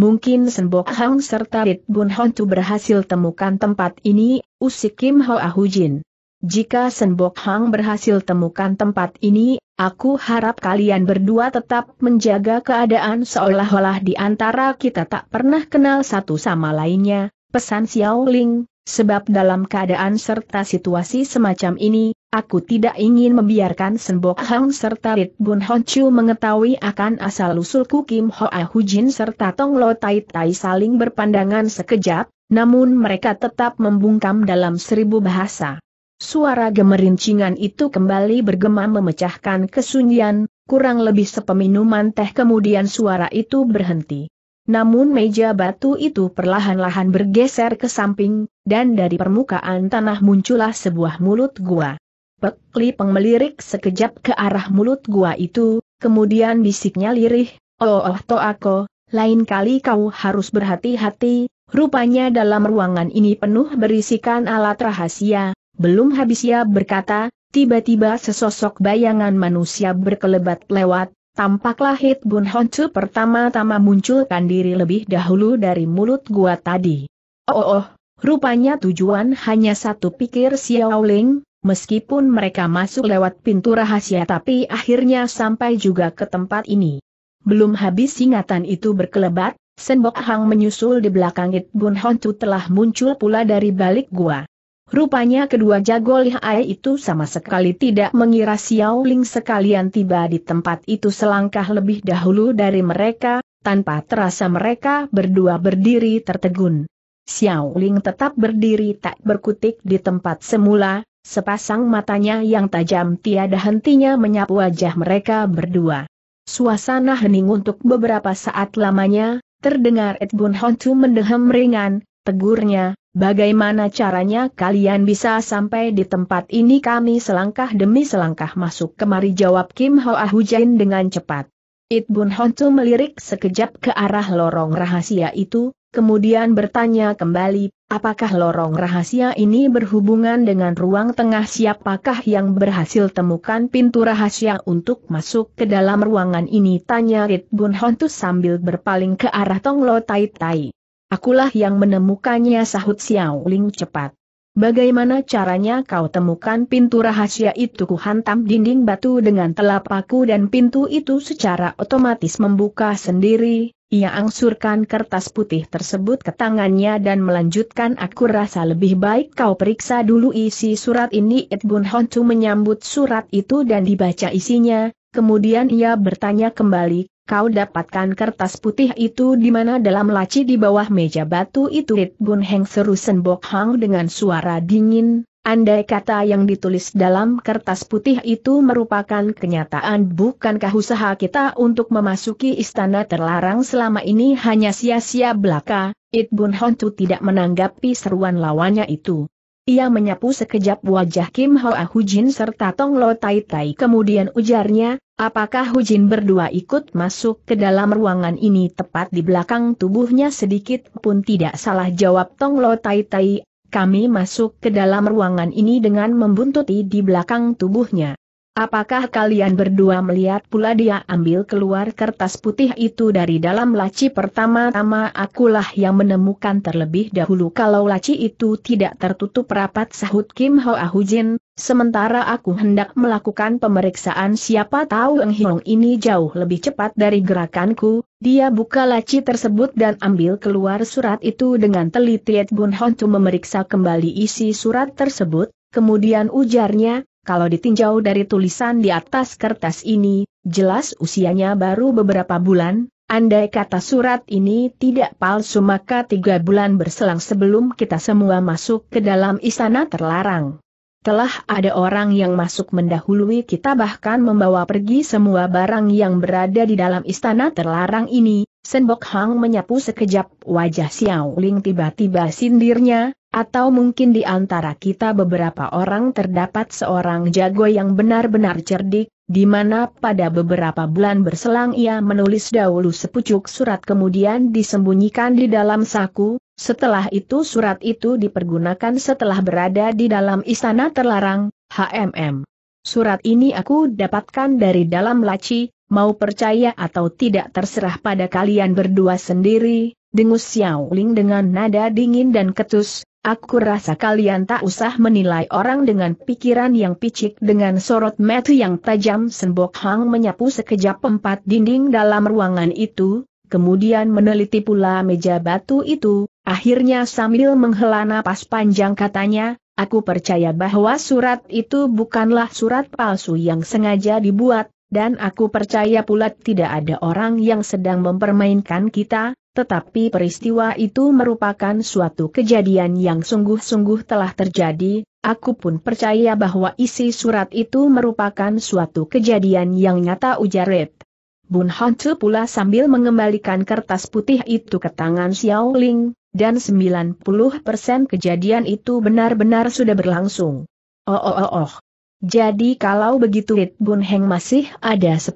Mungkin Senbok Hang serta Rit Bun Hontu berhasil temukan tempat ini, usik Kim Hoa Hujin. Jika Senbok Hang berhasil temukan tempat ini, aku harap kalian berdua tetap menjaga keadaan seolah-olah di antara kita tak pernah kenal satu sama lainnya, pesan Xiao Ling, Sebab dalam keadaan serta situasi semacam ini, aku tidak ingin membiarkan Senbok Hang serta Rit Bun Hon Chu mengetahui akan asal-usulku Kim Hoa Jin serta Tong Lo Tai Tai saling berpandangan sekejap, namun mereka tetap membungkam dalam seribu bahasa. Suara gemerincingan itu kembali bergema memecahkan kesunyian, kurang lebih sepeminuman teh kemudian suara itu berhenti. Namun meja batu itu perlahan-lahan bergeser ke samping, dan dari permukaan tanah muncullah sebuah mulut gua. Pek Lipeng sekejap ke arah mulut gua itu, kemudian bisiknya lirih, oh, oh, toh aku, lain kali kau harus berhati-hati, rupanya dalam ruangan ini penuh berisikan alat rahasia, belum habis ia berkata, tiba-tiba sesosok bayangan manusia berkelebat lewat, Tampaklah Hit Bun Honcu pertama-tama munculkan diri lebih dahulu dari mulut gua tadi. Oh, oh, oh rupanya tujuan hanya satu pikir Xiao Ling, meskipun mereka masuk lewat pintu rahasia tapi akhirnya sampai juga ke tempat ini. Belum habis ingatan itu berkelebat, Senbok Hang menyusul di belakang hit Bun Honcu telah muncul pula dari balik gua. Rupanya kedua jago lihai itu sama sekali tidak mengira Xiao Ling sekalian tiba di tempat itu selangkah lebih dahulu dari mereka, tanpa terasa mereka berdua berdiri tertegun. Xiao Ling tetap berdiri tak berkutik di tempat semula, sepasang matanya yang tajam tiada hentinya menyapu wajah mereka berdua. Suasana hening untuk beberapa saat lamanya, terdengar Ed Bun Hontu mendehem ringan, tegurnya, Bagaimana caranya kalian bisa sampai di tempat ini kami selangkah demi selangkah masuk kemari jawab Kim Hoa Hujain dengan cepat. It Bun Hontu melirik sekejap ke arah lorong rahasia itu, kemudian bertanya kembali, apakah lorong rahasia ini berhubungan dengan ruang tengah siapakah yang berhasil temukan pintu rahasia untuk masuk ke dalam ruangan ini tanya It Bun Hontu sambil berpaling ke arah Tong Lo Tai Tai. Akulah yang menemukannya sahut Xiao Ling cepat. Bagaimana caranya kau temukan pintu rahasia itu ku hantam dinding batu dengan telapakku dan pintu itu secara otomatis membuka sendiri, ia angsurkan kertas putih tersebut ke tangannya dan melanjutkan aku rasa lebih baik kau periksa dulu isi surat ini Ed Bun Hon Chu menyambut surat itu dan dibaca isinya, kemudian ia bertanya kembali, kau dapatkan kertas putih itu di mana dalam laci di bawah meja batu itu Rit Bun Heng seru Senbok Hang dengan suara dingin, andai kata yang ditulis dalam kertas putih itu merupakan kenyataan bukankah usaha kita untuk memasuki istana terlarang selama ini hanya sia-sia belaka, It Bun tidak menanggapi seruan lawannya itu. Ia menyapu sekejap wajah Kim Hoa Hujin serta Tong Lo Tai Tai kemudian ujarnya, apakah Hujin berdua ikut masuk ke dalam ruangan ini tepat di belakang tubuhnya sedikit pun tidak salah jawab Tong Lo Tai Tai, kami masuk ke dalam ruangan ini dengan membuntuti di belakang tubuhnya. Apakah kalian berdua melihat pula dia ambil keluar kertas putih itu dari dalam laci pertama-tama akulah yang menemukan terlebih dahulu kalau laci itu tidak tertutup rapat sahut Kim Ho Ahujin, sementara aku hendak melakukan pemeriksaan siapa tahu Eng Hiong ini jauh lebih cepat dari gerakanku, dia buka laci tersebut dan ambil keluar surat itu dengan teliti Bun Hon memeriksa kembali isi surat tersebut, kemudian ujarnya, kalau ditinjau dari tulisan di atas kertas ini, jelas usianya baru beberapa bulan, andai kata surat ini tidak palsu maka tiga bulan berselang sebelum kita semua masuk ke dalam istana terlarang. Telah ada orang yang masuk mendahului kita bahkan membawa pergi semua barang yang berada di dalam istana terlarang ini, Senbok Hang menyapu sekejap wajah Xiao Ling tiba-tiba sindirnya, atau mungkin di antara kita beberapa orang terdapat seorang jago yang benar-benar cerdik, di mana pada beberapa bulan berselang ia menulis dahulu sepucuk surat kemudian disembunyikan di dalam saku, setelah itu surat itu dipergunakan setelah berada di dalam istana terlarang, HMM. Surat ini aku dapatkan dari dalam laci, mau percaya atau tidak terserah pada kalian berdua sendiri, dengus Xiao Ling dengan nada dingin dan ketus, Aku rasa kalian tak usah menilai orang dengan pikiran yang picik dengan sorot mata yang tajam Sembok Hang menyapu sekejap empat dinding dalam ruangan itu, kemudian meneliti pula meja batu itu, akhirnya sambil menghela napas panjang katanya, aku percaya bahwa surat itu bukanlah surat palsu yang sengaja dibuat, dan aku percaya pula tidak ada orang yang sedang mempermainkan kita, tetapi peristiwa itu merupakan suatu kejadian yang sungguh-sungguh telah terjadi, aku pun percaya bahwa isi surat itu merupakan suatu kejadian yang nyata ujar Red. Bun Hongcu pula sambil mengembalikan kertas putih itu ke tangan Xiao Ling, dan 90% kejadian itu benar-benar sudah berlangsung. Oh oh oh oh. Jadi kalau begitu Red Bun Heng masih ada 10%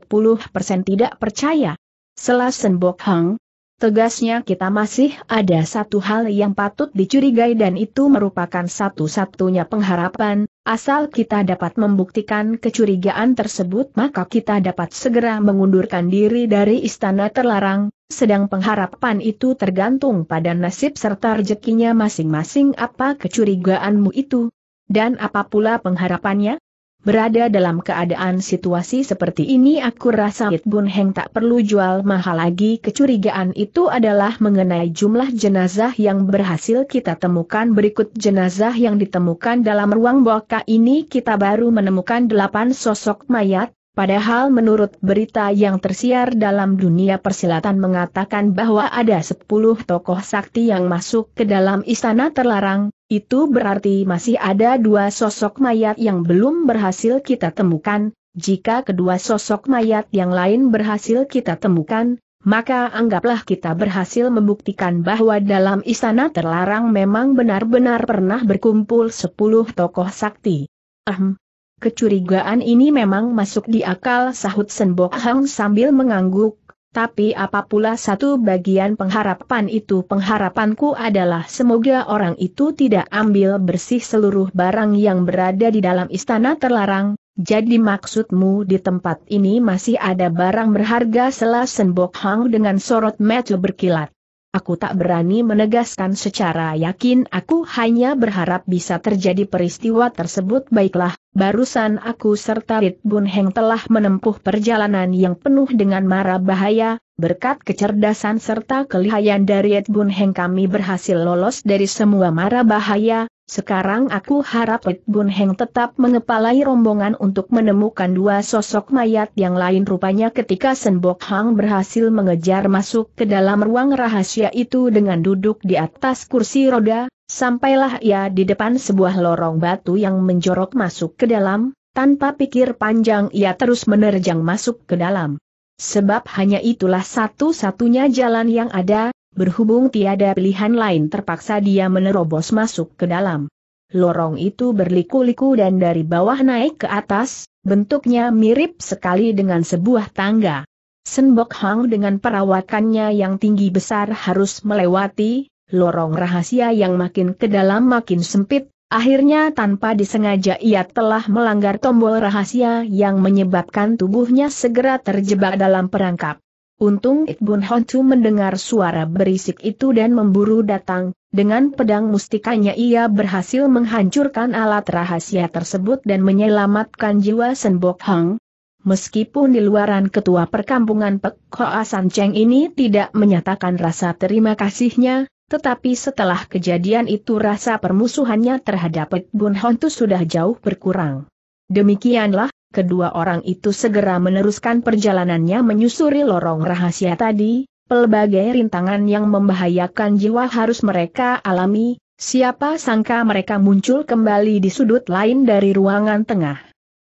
tidak percaya. Selasen, Bok Hang, Tegasnya kita masih ada satu hal yang patut dicurigai dan itu merupakan satu-satunya pengharapan, asal kita dapat membuktikan kecurigaan tersebut maka kita dapat segera mengundurkan diri dari istana terlarang, sedang pengharapan itu tergantung pada nasib serta rezekinya masing-masing apa kecurigaanmu itu. Dan apa pula pengharapannya? Berada dalam keadaan situasi seperti ini aku rasa It Bun Heng tak perlu jual mahal lagi kecurigaan itu adalah mengenai jumlah jenazah yang berhasil kita temukan berikut jenazah yang ditemukan dalam ruang boka ini kita baru menemukan 8 sosok mayat, padahal menurut berita yang tersiar dalam dunia persilatan mengatakan bahwa ada 10 tokoh sakti yang masuk ke dalam istana terlarang, itu berarti masih ada dua sosok mayat yang belum berhasil kita temukan, jika kedua sosok mayat yang lain berhasil kita temukan, maka anggaplah kita berhasil membuktikan bahwa dalam istana terlarang memang benar-benar pernah berkumpul sepuluh tokoh sakti. Ahem. Kecurigaan ini memang masuk di akal sahut Senbok Hang sambil mengangguk, tapi apa pula satu bagian pengharapan itu pengharapanku adalah semoga orang itu tidak ambil bersih seluruh barang yang berada di dalam istana terlarang, jadi maksudmu di tempat ini masih ada barang berharga selasen Bok Hang dengan sorot mata berkilat. Aku tak berani menegaskan secara yakin aku hanya berharap bisa terjadi peristiwa tersebut baiklah, barusan aku serta Rit Bun Heng telah menempuh perjalanan yang penuh dengan mara bahaya, berkat kecerdasan serta kelihayan dari Rit Bun Heng kami berhasil lolos dari semua mara bahaya, sekarang aku harap It Bun Heng tetap mengepalai rombongan untuk menemukan dua sosok mayat yang lain rupanya ketika Senbok Hang berhasil mengejar masuk ke dalam ruang rahasia itu dengan duduk di atas kursi roda, sampailah ia di depan sebuah lorong batu yang menjorok masuk ke dalam, tanpa pikir panjang ia terus menerjang masuk ke dalam. Sebab hanya itulah satu-satunya jalan yang ada, Berhubung tiada pilihan lain terpaksa dia menerobos masuk ke dalam. Lorong itu berliku-liku dan dari bawah naik ke atas, bentuknya mirip sekali dengan sebuah tangga. Senbok Hang dengan perawakannya yang tinggi besar harus melewati, lorong rahasia yang makin ke dalam makin sempit, Akhirnya tanpa disengaja ia telah melanggar tombol rahasia yang menyebabkan tubuhnya segera terjebak dalam perangkap. Untung Ikbun Honcu mendengar suara berisik itu dan memburu datang, dengan pedang mustikanya ia berhasil menghancurkan alat rahasia tersebut dan menyelamatkan jiwa Senbok Hang. Meskipun di luaran ketua perkampungan Pek Hoa San Cheng ini tidak menyatakan rasa terima kasihnya, tetapi setelah kejadian itu rasa permusuhannya terhadap Ik Bun sudah jauh berkurang. Demikianlah, kedua orang itu segera meneruskan perjalanannya menyusuri lorong rahasia tadi, pelbagai rintangan yang membahayakan jiwa harus mereka alami, siapa sangka mereka muncul kembali di sudut lain dari ruangan tengah.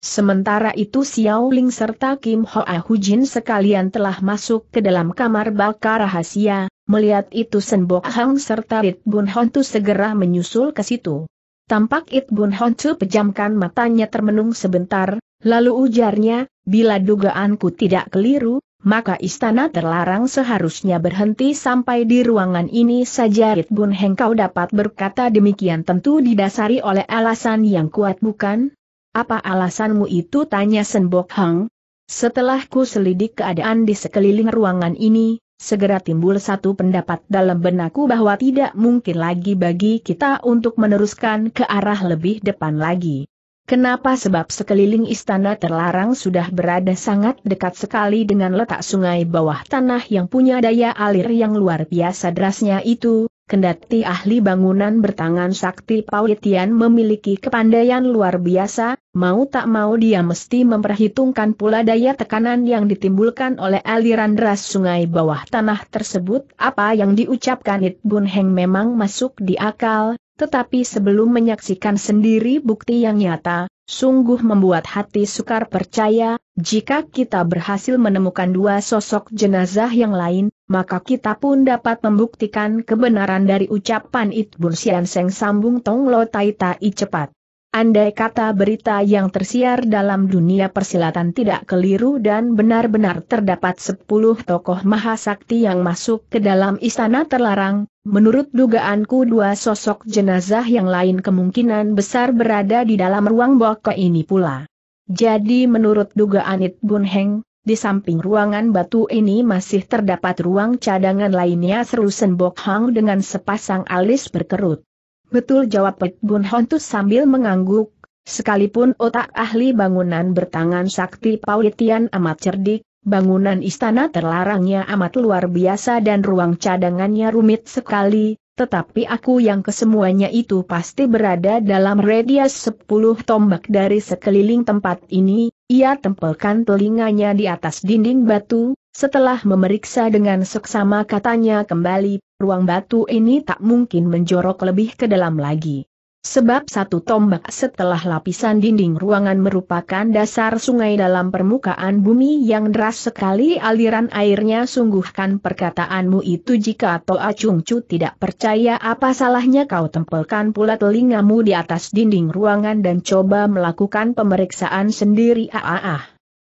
Sementara itu Xiao Ling serta Kim Hoa Hujin sekalian telah masuk ke dalam kamar bakar rahasia, melihat itu Sen Bo Hang serta It Bun Hontu segera menyusul ke situ. Tampak It Bun Hontu pejamkan matanya termenung sebentar, Lalu ujarnya, bila dugaanku tidak keliru, maka istana terlarang seharusnya berhenti sampai di ruangan ini saja Rit Bun Heng dapat berkata demikian tentu didasari oleh alasan yang kuat bukan? Apa alasanmu itu tanya Senbok Hang? Setelah ku selidik keadaan di sekeliling ruangan ini, segera timbul satu pendapat dalam benakku bahwa tidak mungkin lagi bagi kita untuk meneruskan ke arah lebih depan lagi. Kenapa sebab sekeliling istana terlarang sudah berada sangat dekat sekali dengan letak sungai bawah tanah yang punya daya alir yang luar biasa derasnya itu, kendati ahli bangunan bertangan sakti Paulitian memiliki kepandaian luar biasa, mau tak mau dia mesti memperhitungkan pula daya tekanan yang ditimbulkan oleh aliran deras sungai bawah tanah tersebut. Apa yang diucapkan It Heng memang masuk di akal, tetapi sebelum menyaksikan sendiri bukti yang nyata, sungguh membuat hati sukar percaya, jika kita berhasil menemukan dua sosok jenazah yang lain, maka kita pun dapat membuktikan kebenaran dari ucapan Itbun Sian Seng sambung Tong Lo Tai Tai cepat. Andai kata berita yang tersiar dalam dunia persilatan tidak keliru dan benar-benar terdapat 10 tokoh mahasakti yang masuk ke dalam istana terlarang, menurut dugaanku dua sosok jenazah yang lain kemungkinan besar berada di dalam ruang boko ini pula. Jadi menurut dugaan It Bun Heng, di samping ruangan batu ini masih terdapat ruang cadangan lainnya seru Senbok Hang dengan sepasang alis berkerut. Betul jawab Pek Bun Hontus sambil mengangguk, sekalipun otak ahli bangunan bertangan sakti Paulitian amat cerdik, bangunan istana terlarangnya amat luar biasa dan ruang cadangannya rumit sekali, tetapi aku yang kesemuanya itu pasti berada dalam radius 10 tombak dari sekeliling tempat ini, ia tempelkan telinganya di atas dinding batu, setelah memeriksa dengan seksama katanya kembali, ruang batu ini tak mungkin menjorok lebih ke dalam lagi. Sebab satu tombak setelah lapisan dinding ruangan merupakan dasar sungai dalam permukaan bumi yang deras sekali aliran airnya sungguhkan perkataanmu itu jika Toa ah Chung Chu tidak percaya apa salahnya kau tempelkan pula telingamu di atas dinding ruangan dan coba melakukan pemeriksaan sendiri ah, ah, ah.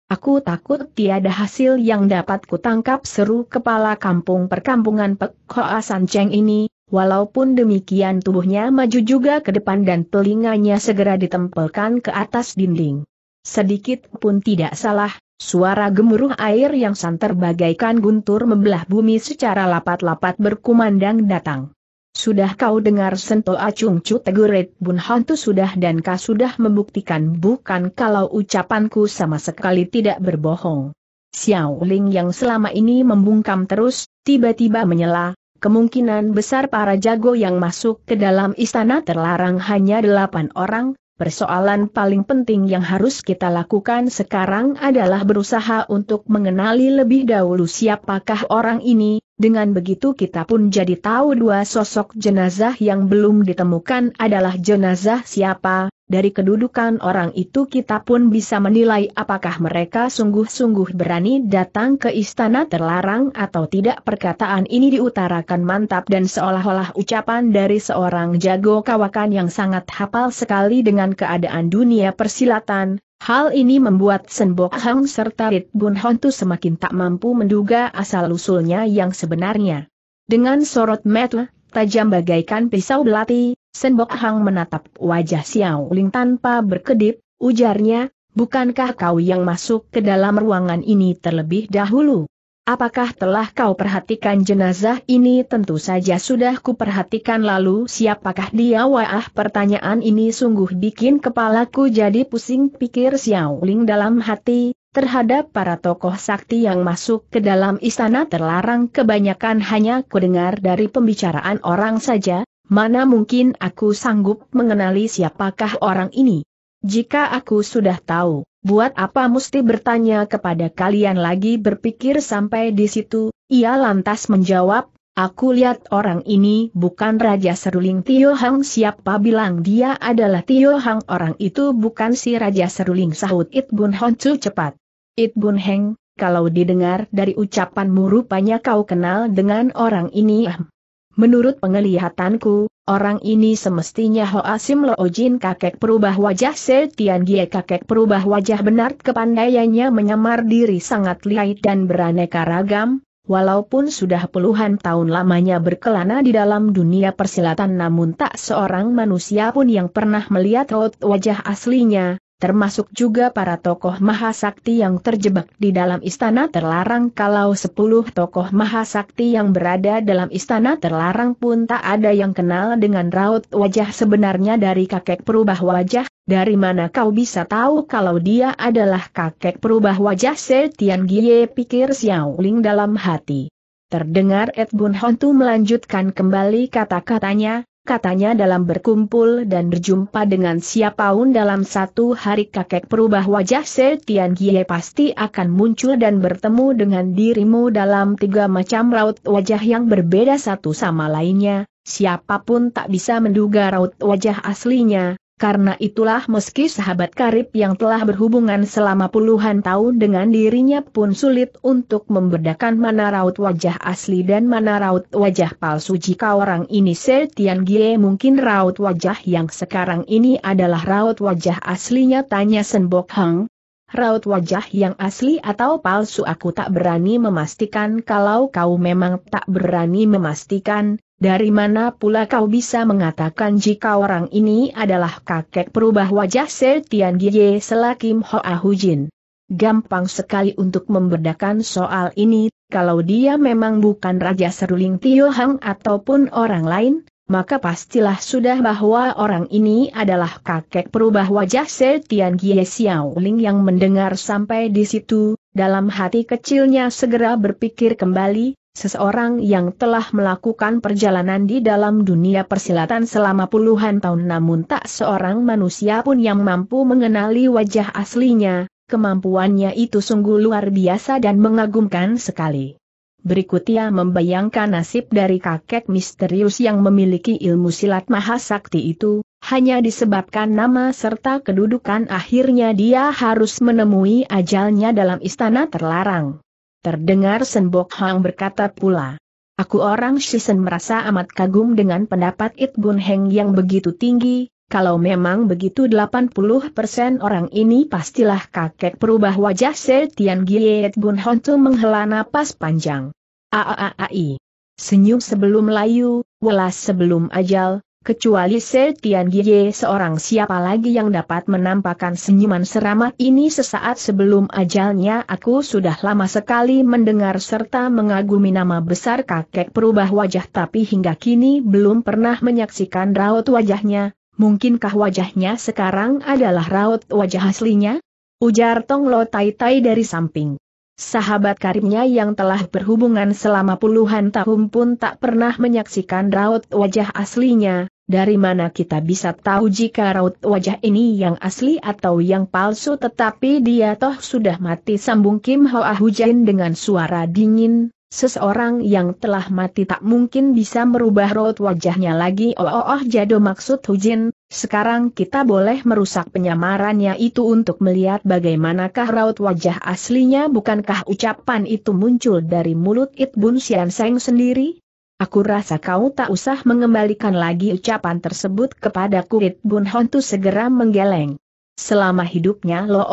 Aku takut tiada hasil yang dapat kutangkap seru kepala kampung perkampungan Pek Hoa San Cheng ini, Walaupun demikian tubuhnya maju juga ke depan dan telinganya segera ditempelkan ke atas dinding. Sedikit pun tidak salah, suara gemuruh air yang santer bagaikan guntur membelah bumi secara lapat-lapat berkumandang datang. Sudah kau dengar sento acung cu tegurit bun hantu sudah dan kau sudah membuktikan bukan kalau ucapanku sama sekali tidak berbohong. Xiao Ling yang selama ini membungkam terus, tiba-tiba menyela, kemungkinan besar para jago yang masuk ke dalam istana terlarang hanya delapan orang, persoalan paling penting yang harus kita lakukan sekarang adalah berusaha untuk mengenali lebih dahulu siapakah orang ini, dengan begitu kita pun jadi tahu dua sosok jenazah yang belum ditemukan adalah jenazah siapa, dari kedudukan orang itu kita pun bisa menilai apakah mereka sungguh-sungguh berani datang ke istana terlarang atau tidak perkataan ini diutarakan mantap dan seolah-olah ucapan dari seorang jago kawakan yang sangat hafal sekali dengan keadaan dunia persilatan, Hal ini membuat Senbok Hang serta Rit Bun Hontu semakin tak mampu menduga asal-usulnya yang sebenarnya. Dengan sorot mata, tajam bagaikan pisau belati, Senbok Hang menatap wajah Xiao Ling tanpa berkedip, ujarnya, bukankah kau yang masuk ke dalam ruangan ini terlebih dahulu? Apakah telah kau perhatikan jenazah ini? Tentu saja sudah kuperhatikan lalu siapakah dia? Wah pertanyaan ini sungguh bikin kepalaku jadi pusing pikir Xiao Ling dalam hati, terhadap para tokoh sakti yang masuk ke dalam istana terlarang kebanyakan hanya kudengar dari pembicaraan orang saja, mana mungkin aku sanggup mengenali siapakah orang ini. Jika aku sudah tahu buat apa mesti bertanya kepada kalian lagi berpikir sampai di situ, ia lantas menjawab, aku lihat orang ini bukan Raja Seruling Tio Hang siapa bilang dia adalah Tio Hang orang itu bukan si Raja Seruling sahut It Bun Hon cepat. It Bun Heng, kalau didengar dari ucapanmu rupanya kau kenal dengan orang ini. Menurut penglihatanku, orang ini semestinya ho Lo Jin kakek perubah wajah Tian Gie kakek perubah wajah benar kepandaiannya menyamar diri sangat lihai dan beraneka ragam, Walaupun sudah puluhan tahun lamanya berkelana di dalam dunia persilatan namun tak seorang manusia pun yang pernah melihat wajah aslinya, termasuk juga para tokoh mahasakti yang terjebak di dalam istana terlarang kalau sepuluh tokoh mahasakti yang berada dalam istana terlarang pun tak ada yang kenal dengan raut wajah sebenarnya dari kakek perubah wajah, dari mana kau bisa tahu kalau dia adalah kakek perubah wajah Setian Gie pikir Xiao Ling dalam hati. Terdengar Ed Bun Hontu melanjutkan kembali kata-katanya, katanya dalam berkumpul dan berjumpa dengan siapaun dalam satu hari kakek perubah wajah Setian Gie pasti akan muncul dan bertemu dengan dirimu dalam tiga macam raut wajah yang berbeda satu sama lainnya, siapapun tak bisa menduga raut wajah aslinya, karena itulah meski sahabat karib yang telah berhubungan selama puluhan tahun dengan dirinya pun sulit untuk membedakan mana raut wajah asli dan mana raut wajah palsu jika orang ini Setian Gie mungkin raut wajah yang sekarang ini adalah raut wajah aslinya tanya Senbok Hang. Raut wajah yang asli atau palsu aku tak berani memastikan kalau kau memang tak berani memastikan, dari mana pula kau bisa mengatakan jika orang ini adalah kakek perubah wajah Setian Gie Selakim Hoa Hujin? Gampang sekali untuk membedakan soal ini, kalau dia memang bukan Raja Seruling Tio Hang ataupun orang lain, maka pastilah sudah bahwa orang ini adalah kakek perubah wajah Setian Gie Ling yang mendengar sampai di situ, dalam hati kecilnya segera berpikir kembali, Seseorang yang telah melakukan perjalanan di dalam dunia persilatan selama puluhan tahun namun tak seorang manusia pun yang mampu mengenali wajah aslinya, kemampuannya itu sungguh luar biasa dan mengagumkan sekali. Berikut ia membayangkan nasib dari kakek misterius yang memiliki ilmu silat mahasakti itu, hanya disebabkan nama serta kedudukan akhirnya dia harus menemui ajalnya dalam istana terlarang. Terdengar Senbok Hang berkata pula. Aku orang Shisen merasa amat kagum dengan pendapat It Bun Heng yang begitu tinggi, kalau memang begitu 80% orang ini pastilah kakek perubah wajah tian gie it Bun Hontu menghela napas panjang. Aaai. Senyum sebelum layu, welas sebelum ajal, kecuali Se Tian seorang siapa lagi yang dapat menampakkan senyuman seramat ini sesaat sebelum ajalnya aku sudah lama sekali mendengar serta mengagumi nama besar kakek perubah wajah tapi hingga kini belum pernah menyaksikan raut wajahnya, mungkinkah wajahnya sekarang adalah raut wajah aslinya? Ujar Tong Lo Tai Tai dari samping. Sahabat karibnya yang telah berhubungan selama puluhan tahun pun tak pernah menyaksikan raut wajah aslinya, dari mana kita bisa tahu jika raut wajah ini yang asli atau yang palsu tetapi dia toh sudah mati sambung Kim Hoa ah Hujan dengan suara dingin, seseorang yang telah mati tak mungkin bisa merubah raut wajahnya lagi oh oh oh jado maksud Hujan, sekarang kita boleh merusak penyamarannya itu untuk melihat bagaimanakah raut wajah aslinya bukankah ucapan itu muncul dari mulut It Bun Sian Seng sendiri? Aku rasa kau tak usah mengembalikan lagi ucapan tersebut kepada kulit Bun Hontu segera menggeleng. Selama hidupnya Lo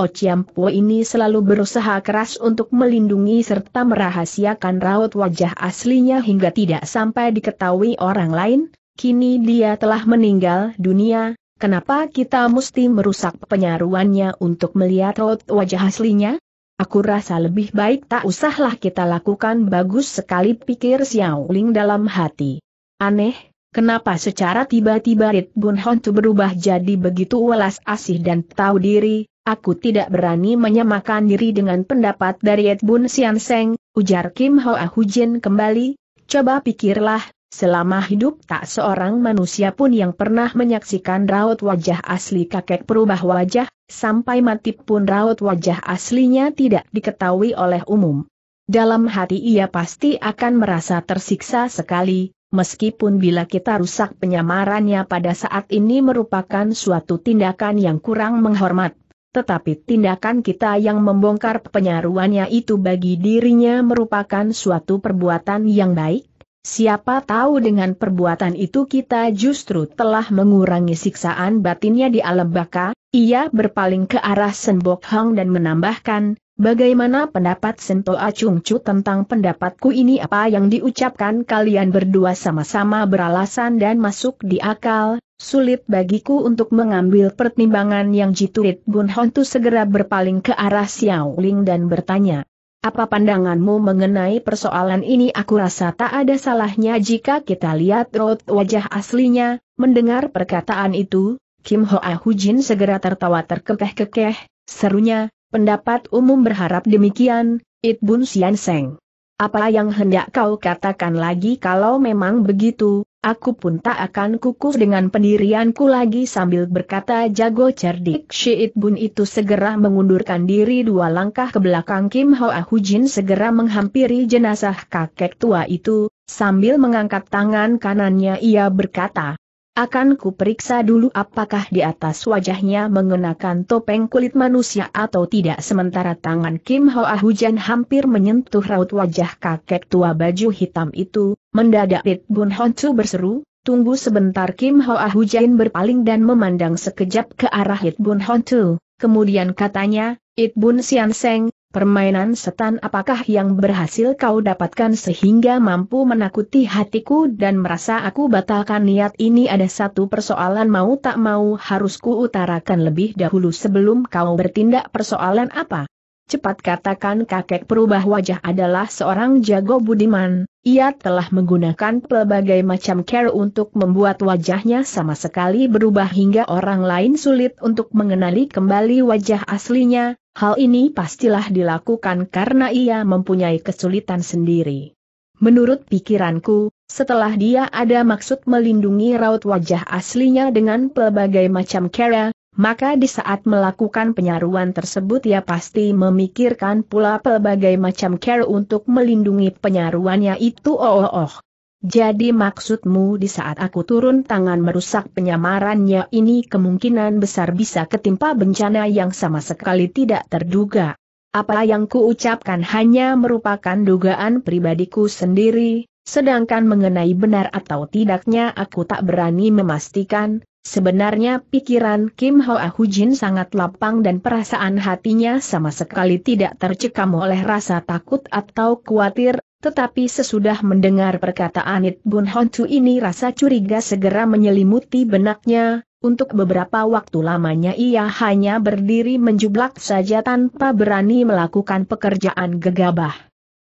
Po ini selalu berusaha keras untuk melindungi serta merahasiakan raut wajah aslinya hingga tidak sampai diketahui orang lain, kini dia telah meninggal dunia, kenapa kita mesti merusak penyaruannya untuk melihat raut wajah aslinya? Aku rasa lebih baik tak usahlah kita lakukan bagus sekali pikir Xiao Ling dalam hati. Aneh, kenapa secara tiba-tiba Rit Bun Hontu berubah jadi begitu welas asih dan tahu diri, aku tidak berani menyamakan diri dengan pendapat dari Ed Bun Sian Seng, ujar Kim Hoa Hujin kembali, coba pikirlah, Selama hidup tak seorang manusia pun yang pernah menyaksikan raut wajah asli kakek perubah wajah, sampai mati pun raut wajah aslinya tidak diketahui oleh umum. Dalam hati ia pasti akan merasa tersiksa sekali, meskipun bila kita rusak penyamarannya pada saat ini merupakan suatu tindakan yang kurang menghormat. Tetapi tindakan kita yang membongkar penyaruannya itu bagi dirinya merupakan suatu perbuatan yang baik, Siapa tahu dengan perbuatan itu kita justru telah mengurangi siksaan batinnya di alam baka, ia berpaling ke arah Senbok Hang dan menambahkan, bagaimana pendapat Sento Acung Chu tentang pendapatku ini apa yang diucapkan kalian berdua sama-sama beralasan dan masuk di akal, sulit bagiku untuk mengambil pertimbangan yang jitu. Bun Hontu segera berpaling ke arah Xiao Ling dan bertanya. Apa pandanganmu mengenai persoalan ini aku rasa tak ada salahnya jika kita lihat road wajah aslinya, mendengar perkataan itu, Kim Hoa Hujin segera tertawa terkekeh-kekeh, serunya, pendapat umum berharap demikian, It Bun Sian Seng. Apa yang hendak kau katakan lagi kalau memang begitu, aku pun tak akan kukuh dengan pendirianku lagi sambil berkata jago cerdik. Syiit Bun itu segera mengundurkan diri dua langkah ke belakang Kim Hoa Hujin segera menghampiri jenazah kakek tua itu, sambil mengangkat tangan kanannya ia berkata, akan kuperiksa dulu apakah di atas wajahnya mengenakan topeng kulit manusia atau tidak sementara tangan Kim Hoa Hujan hampir menyentuh raut wajah kakek tua baju hitam itu, mendadak Pit Bun Honcu berseru, tunggu sebentar Kim Hoa Hujan berpaling dan memandang sekejap ke arah Hit Bun Honcu. Kemudian katanya, Itbun Sian Seng, permainan setan apakah yang berhasil kau dapatkan sehingga mampu menakuti hatiku dan merasa aku batalkan niat ini ada satu persoalan mau tak mau harus ku utarakan lebih dahulu sebelum kau bertindak persoalan apa? Cepat katakan kakek perubah wajah adalah seorang jago budiman, ia telah menggunakan pelbagai macam care untuk membuat wajahnya sama sekali berubah hingga orang lain sulit untuk mengenali kembali wajah aslinya, hal ini pastilah dilakukan karena ia mempunyai kesulitan sendiri. Menurut pikiranku, setelah dia ada maksud melindungi raut wajah aslinya dengan pelbagai macam cara, maka di saat melakukan penyaruan tersebut ia pasti memikirkan pula pelbagai macam care untuk melindungi penyaruannya itu oh oh oh. Jadi maksudmu di saat aku turun tangan merusak penyamarannya ini kemungkinan besar bisa ketimpa bencana yang sama sekali tidak terduga. Apa yang kuucapkan hanya merupakan dugaan pribadiku sendiri, sedangkan mengenai benar atau tidaknya aku tak berani memastikan, Sebenarnya pikiran Kim Hoa Hujin sangat lapang dan perasaan hatinya sama sekali tidak tercekam oleh rasa takut atau khawatir, tetapi sesudah mendengar perkataan It Bun Hon Chu ini rasa curiga segera menyelimuti benaknya, untuk beberapa waktu lamanya ia hanya berdiri menjublak saja tanpa berani melakukan pekerjaan gegabah.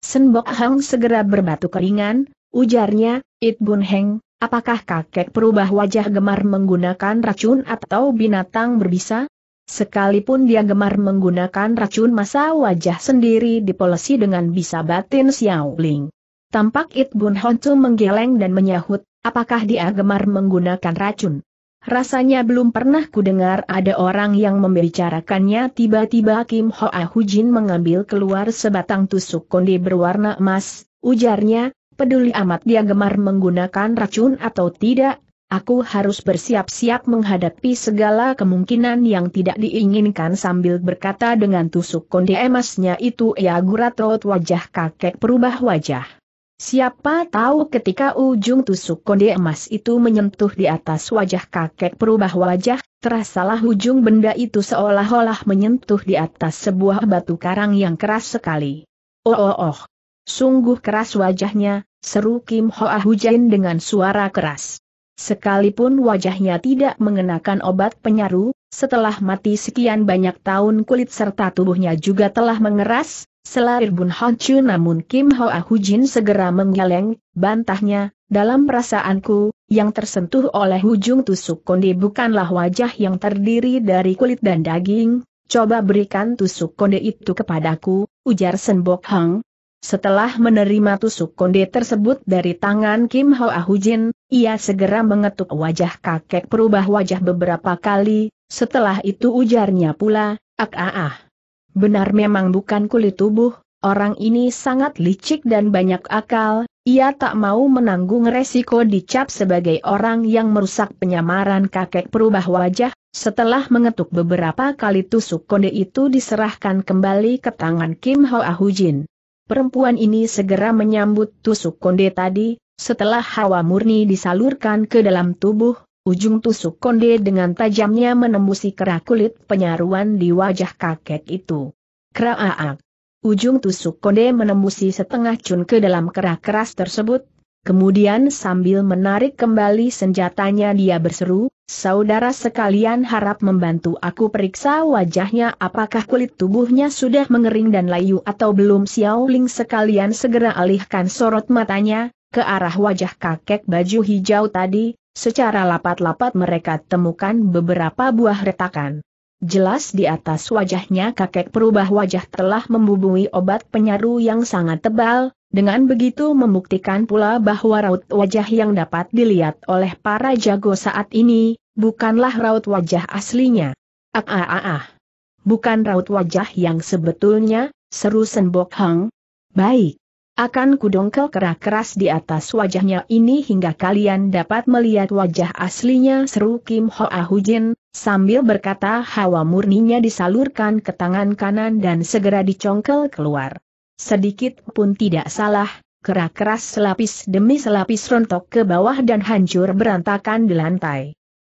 Senbok Hang segera berbatu keringan, ujarnya, It Bun Heng, Apakah kakek perubah wajah gemar menggunakan racun atau binatang berbisa? Sekalipun dia gemar menggunakan racun masa wajah sendiri dipolesi dengan bisa batin Xiaoling. Tampak It Bun menggeleng dan menyahut, apakah dia gemar menggunakan racun? Rasanya belum pernah kudengar ada orang yang membicarakannya tiba-tiba Kim Hoa Hujin mengambil keluar sebatang tusuk konde berwarna emas, ujarnya, peduli amat dia gemar menggunakan racun atau tidak, aku harus bersiap-siap menghadapi segala kemungkinan yang tidak diinginkan sambil berkata dengan tusuk konde emasnya itu ia ya raut wajah kakek perubah wajah. Siapa tahu ketika ujung tusuk konde emas itu menyentuh di atas wajah kakek perubah wajah, terasalah ujung benda itu seolah-olah menyentuh di atas sebuah batu karang yang keras sekali. Oh oh oh, Sungguh keras wajahnya, seru Kim Hoa Hujain dengan suara keras. Sekalipun wajahnya tidak mengenakan obat penyaru, setelah mati sekian banyak tahun kulit serta tubuhnya juga telah mengeras, selair Bun Hon Chu namun Kim Hoa Hujin segera menggeleng, bantahnya, dalam perasaanku, yang tersentuh oleh ujung tusuk konde bukanlah wajah yang terdiri dari kulit dan daging, coba berikan tusuk konde itu kepadaku, ujar Senbok Hang, setelah menerima tusuk konde tersebut dari tangan Kim Hoa Ahujin, ia segera mengetuk wajah kakek perubah wajah beberapa kali, setelah itu ujarnya pula, ak ah ah. Benar memang bukan kulit tubuh, orang ini sangat licik dan banyak akal, ia tak mau menanggung resiko dicap sebagai orang yang merusak penyamaran kakek perubah wajah, setelah mengetuk beberapa kali tusuk konde itu diserahkan kembali ke tangan Kim Hoa Ahujin perempuan ini segera menyambut tusuk konde tadi, setelah hawa murni disalurkan ke dalam tubuh, ujung tusuk konde dengan tajamnya menembusi kerak kulit penyaruan di wajah kakek itu. Kraaak. Ujung tusuk konde menembusi setengah cun ke dalam kerak keras tersebut, kemudian sambil menarik kembali senjatanya dia berseru, Saudara sekalian harap membantu aku periksa wajahnya apakah kulit tubuhnya sudah mengering dan layu atau belum Xiao Ling sekalian segera alihkan sorot matanya, ke arah wajah kakek baju hijau tadi, secara lapat-lapat mereka temukan beberapa buah retakan. Jelas di atas wajahnya kakek perubah wajah telah membubui obat penyaru yang sangat tebal, dengan begitu membuktikan pula bahwa raut wajah yang dapat dilihat oleh para jago saat ini, bukanlah raut wajah aslinya. Ah ah ah ah. Bukan raut wajah yang sebetulnya, seru Senbok Hang. Baik. Akan kudongkel keras-keras di atas wajahnya ini hingga kalian dapat melihat wajah aslinya seru Kim Ho ah Hujin, sambil berkata hawa murninya disalurkan ke tangan kanan dan segera dicongkel keluar. Sedikit pun tidak salah, kerak keras selapis demi selapis rontok ke bawah dan hancur berantakan di lantai.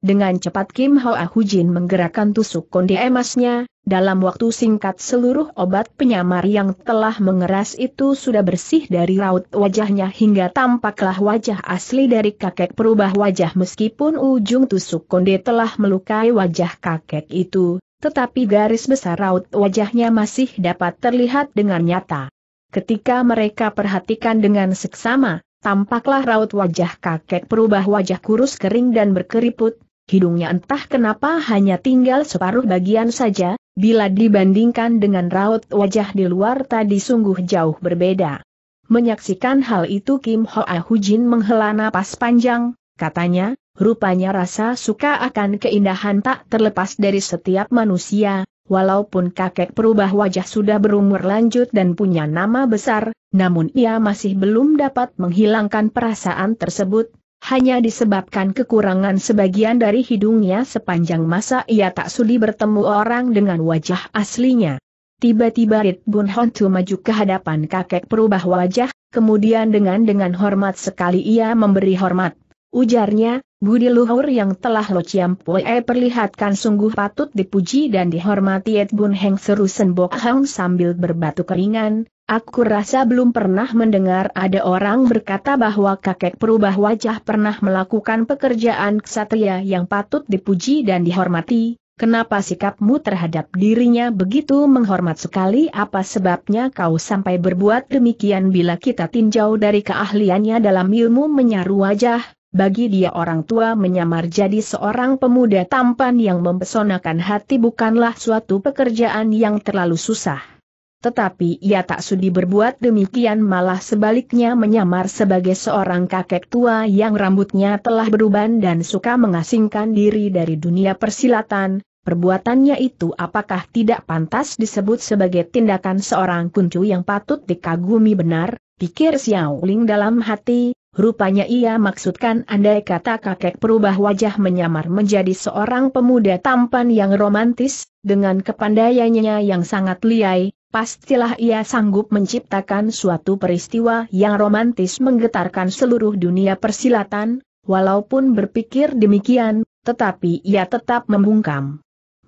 Dengan cepat Kim Hoa Hujin menggerakkan tusuk konde emasnya, dalam waktu singkat seluruh obat penyamar yang telah mengeras itu sudah bersih dari raut wajahnya hingga tampaklah wajah asli dari kakek perubah wajah meskipun ujung tusuk konde telah melukai wajah kakek itu, tetapi garis besar raut wajahnya masih dapat terlihat dengan nyata. Ketika mereka perhatikan dengan seksama, tampaklah raut wajah kakek berubah wajah kurus kering dan berkeriput, hidungnya entah kenapa hanya tinggal separuh bagian saja, bila dibandingkan dengan raut wajah di luar tadi sungguh jauh berbeda. Menyaksikan hal itu Kim Ho Hujin menghela napas panjang, katanya, rupanya rasa suka akan keindahan tak terlepas dari setiap manusia, Walaupun kakek perubah wajah sudah berumur lanjut dan punya nama besar, namun ia masih belum dapat menghilangkan perasaan tersebut, hanya disebabkan kekurangan sebagian dari hidungnya sepanjang masa ia tak sudi bertemu orang dengan wajah aslinya. Tiba-tiba Rit Bun Hontu maju ke hadapan kakek perubah wajah, kemudian dengan dengan hormat sekali ia memberi hormat. Ujarnya, Budi luhur yang telah Lo Chiam Pue perlihatkan sungguh patut dipuji dan dihormati Ed Bun Heng seru Senbok Hang sambil berbatu keringan, aku rasa belum pernah mendengar ada orang berkata bahwa kakek perubah wajah pernah melakukan pekerjaan kesatria yang patut dipuji dan dihormati, Kenapa sikapmu terhadap dirinya begitu menghormat sekali? Apa sebabnya kau sampai berbuat demikian bila kita tinjau dari keahliannya dalam ilmu menyaru wajah? bagi dia orang tua menyamar jadi seorang pemuda tampan yang mempesonakan hati bukanlah suatu pekerjaan yang terlalu susah. Tetapi ia tak sudi berbuat demikian malah sebaliknya menyamar sebagai seorang kakek tua yang rambutnya telah beruban dan suka mengasingkan diri dari dunia persilatan, perbuatannya itu apakah tidak pantas disebut sebagai tindakan seorang kuncu yang patut dikagumi benar, pikir Xiao Ling dalam hati, Rupanya ia maksudkan andai kata kakek perubah wajah menyamar menjadi seorang pemuda tampan yang romantis, dengan kepandaiannya yang sangat liai, pastilah ia sanggup menciptakan suatu peristiwa yang romantis menggetarkan seluruh dunia persilatan, walaupun berpikir demikian, tetapi ia tetap membungkam.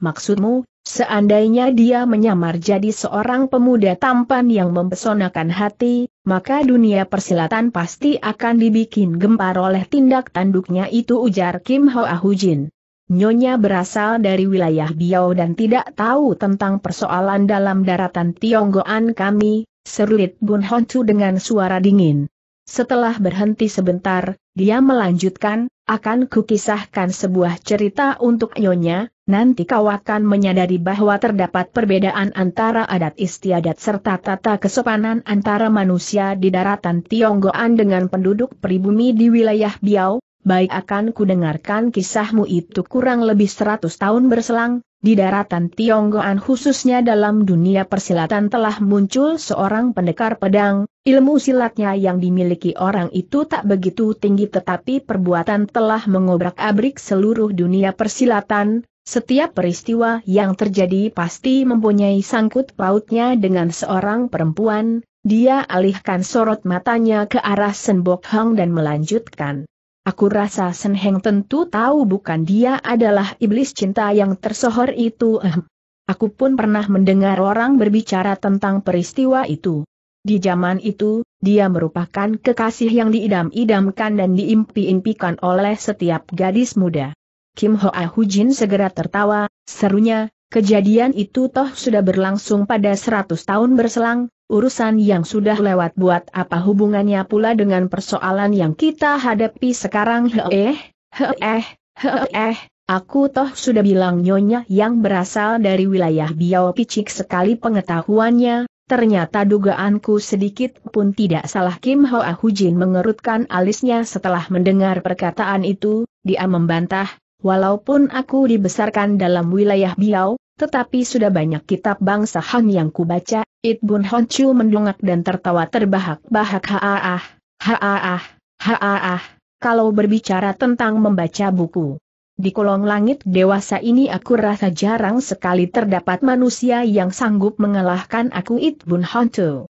Maksudmu, seandainya dia menyamar jadi seorang pemuda tampan yang mempesonakan hati, maka dunia persilatan pasti akan dibikin gempar oleh tindak tanduknya itu ujar Kim Ho Jin. Nyonya berasal dari wilayah Biao dan tidak tahu tentang persoalan dalam daratan Tionggoan kami, serulit Bun Honcu dengan suara dingin. Setelah berhenti sebentar, dia melanjutkan, akan kukisahkan sebuah cerita untuk Nyonya, nanti kau akan menyadari bahwa terdapat perbedaan antara adat istiadat serta tata kesopanan antara manusia di daratan Tionggoan dengan penduduk pribumi di wilayah Biau, baik akan kudengarkan kisahmu itu kurang lebih 100 tahun berselang, di daratan Tionggoan khususnya dalam dunia persilatan telah muncul seorang pendekar pedang, ilmu silatnya yang dimiliki orang itu tak begitu tinggi tetapi perbuatan telah mengobrak-abrik seluruh dunia persilatan, setiap peristiwa yang terjadi pasti mempunyai sangkut pautnya dengan seorang perempuan, dia alihkan sorot matanya ke arah Senbok Hang dan melanjutkan. Aku rasa Sen Heng tentu tahu bukan dia adalah iblis cinta yang tersohor itu. Aku pun pernah mendengar orang berbicara tentang peristiwa itu. Di zaman itu, dia merupakan kekasih yang diidam-idamkan dan diimpi-impikan oleh setiap gadis muda. Kim Hoa Hujin segera tertawa, serunya, kejadian itu toh sudah berlangsung pada 100 tahun berselang, urusan yang sudah lewat buat apa hubungannya pula dengan persoalan yang kita hadapi sekarang eh, eh, he eh, aku toh sudah bilang nyonya yang berasal dari wilayah Biao Picik sekali pengetahuannya, Ternyata dugaanku sedikit pun tidak salah Kim Hoa Hujin mengerutkan alisnya setelah mendengar perkataan itu, dia membantah, Walaupun aku dibesarkan dalam wilayah Biao, tetapi sudah banyak kitab bangsa Han yang kubaca, It Bun Hon mendongak dan tertawa terbahak-bahak haaah, haaah, haaah, kalau berbicara tentang membaca buku. Di kolong langit dewasa ini aku rasa jarang sekali terdapat manusia yang sanggup mengalahkan aku It Bun Hon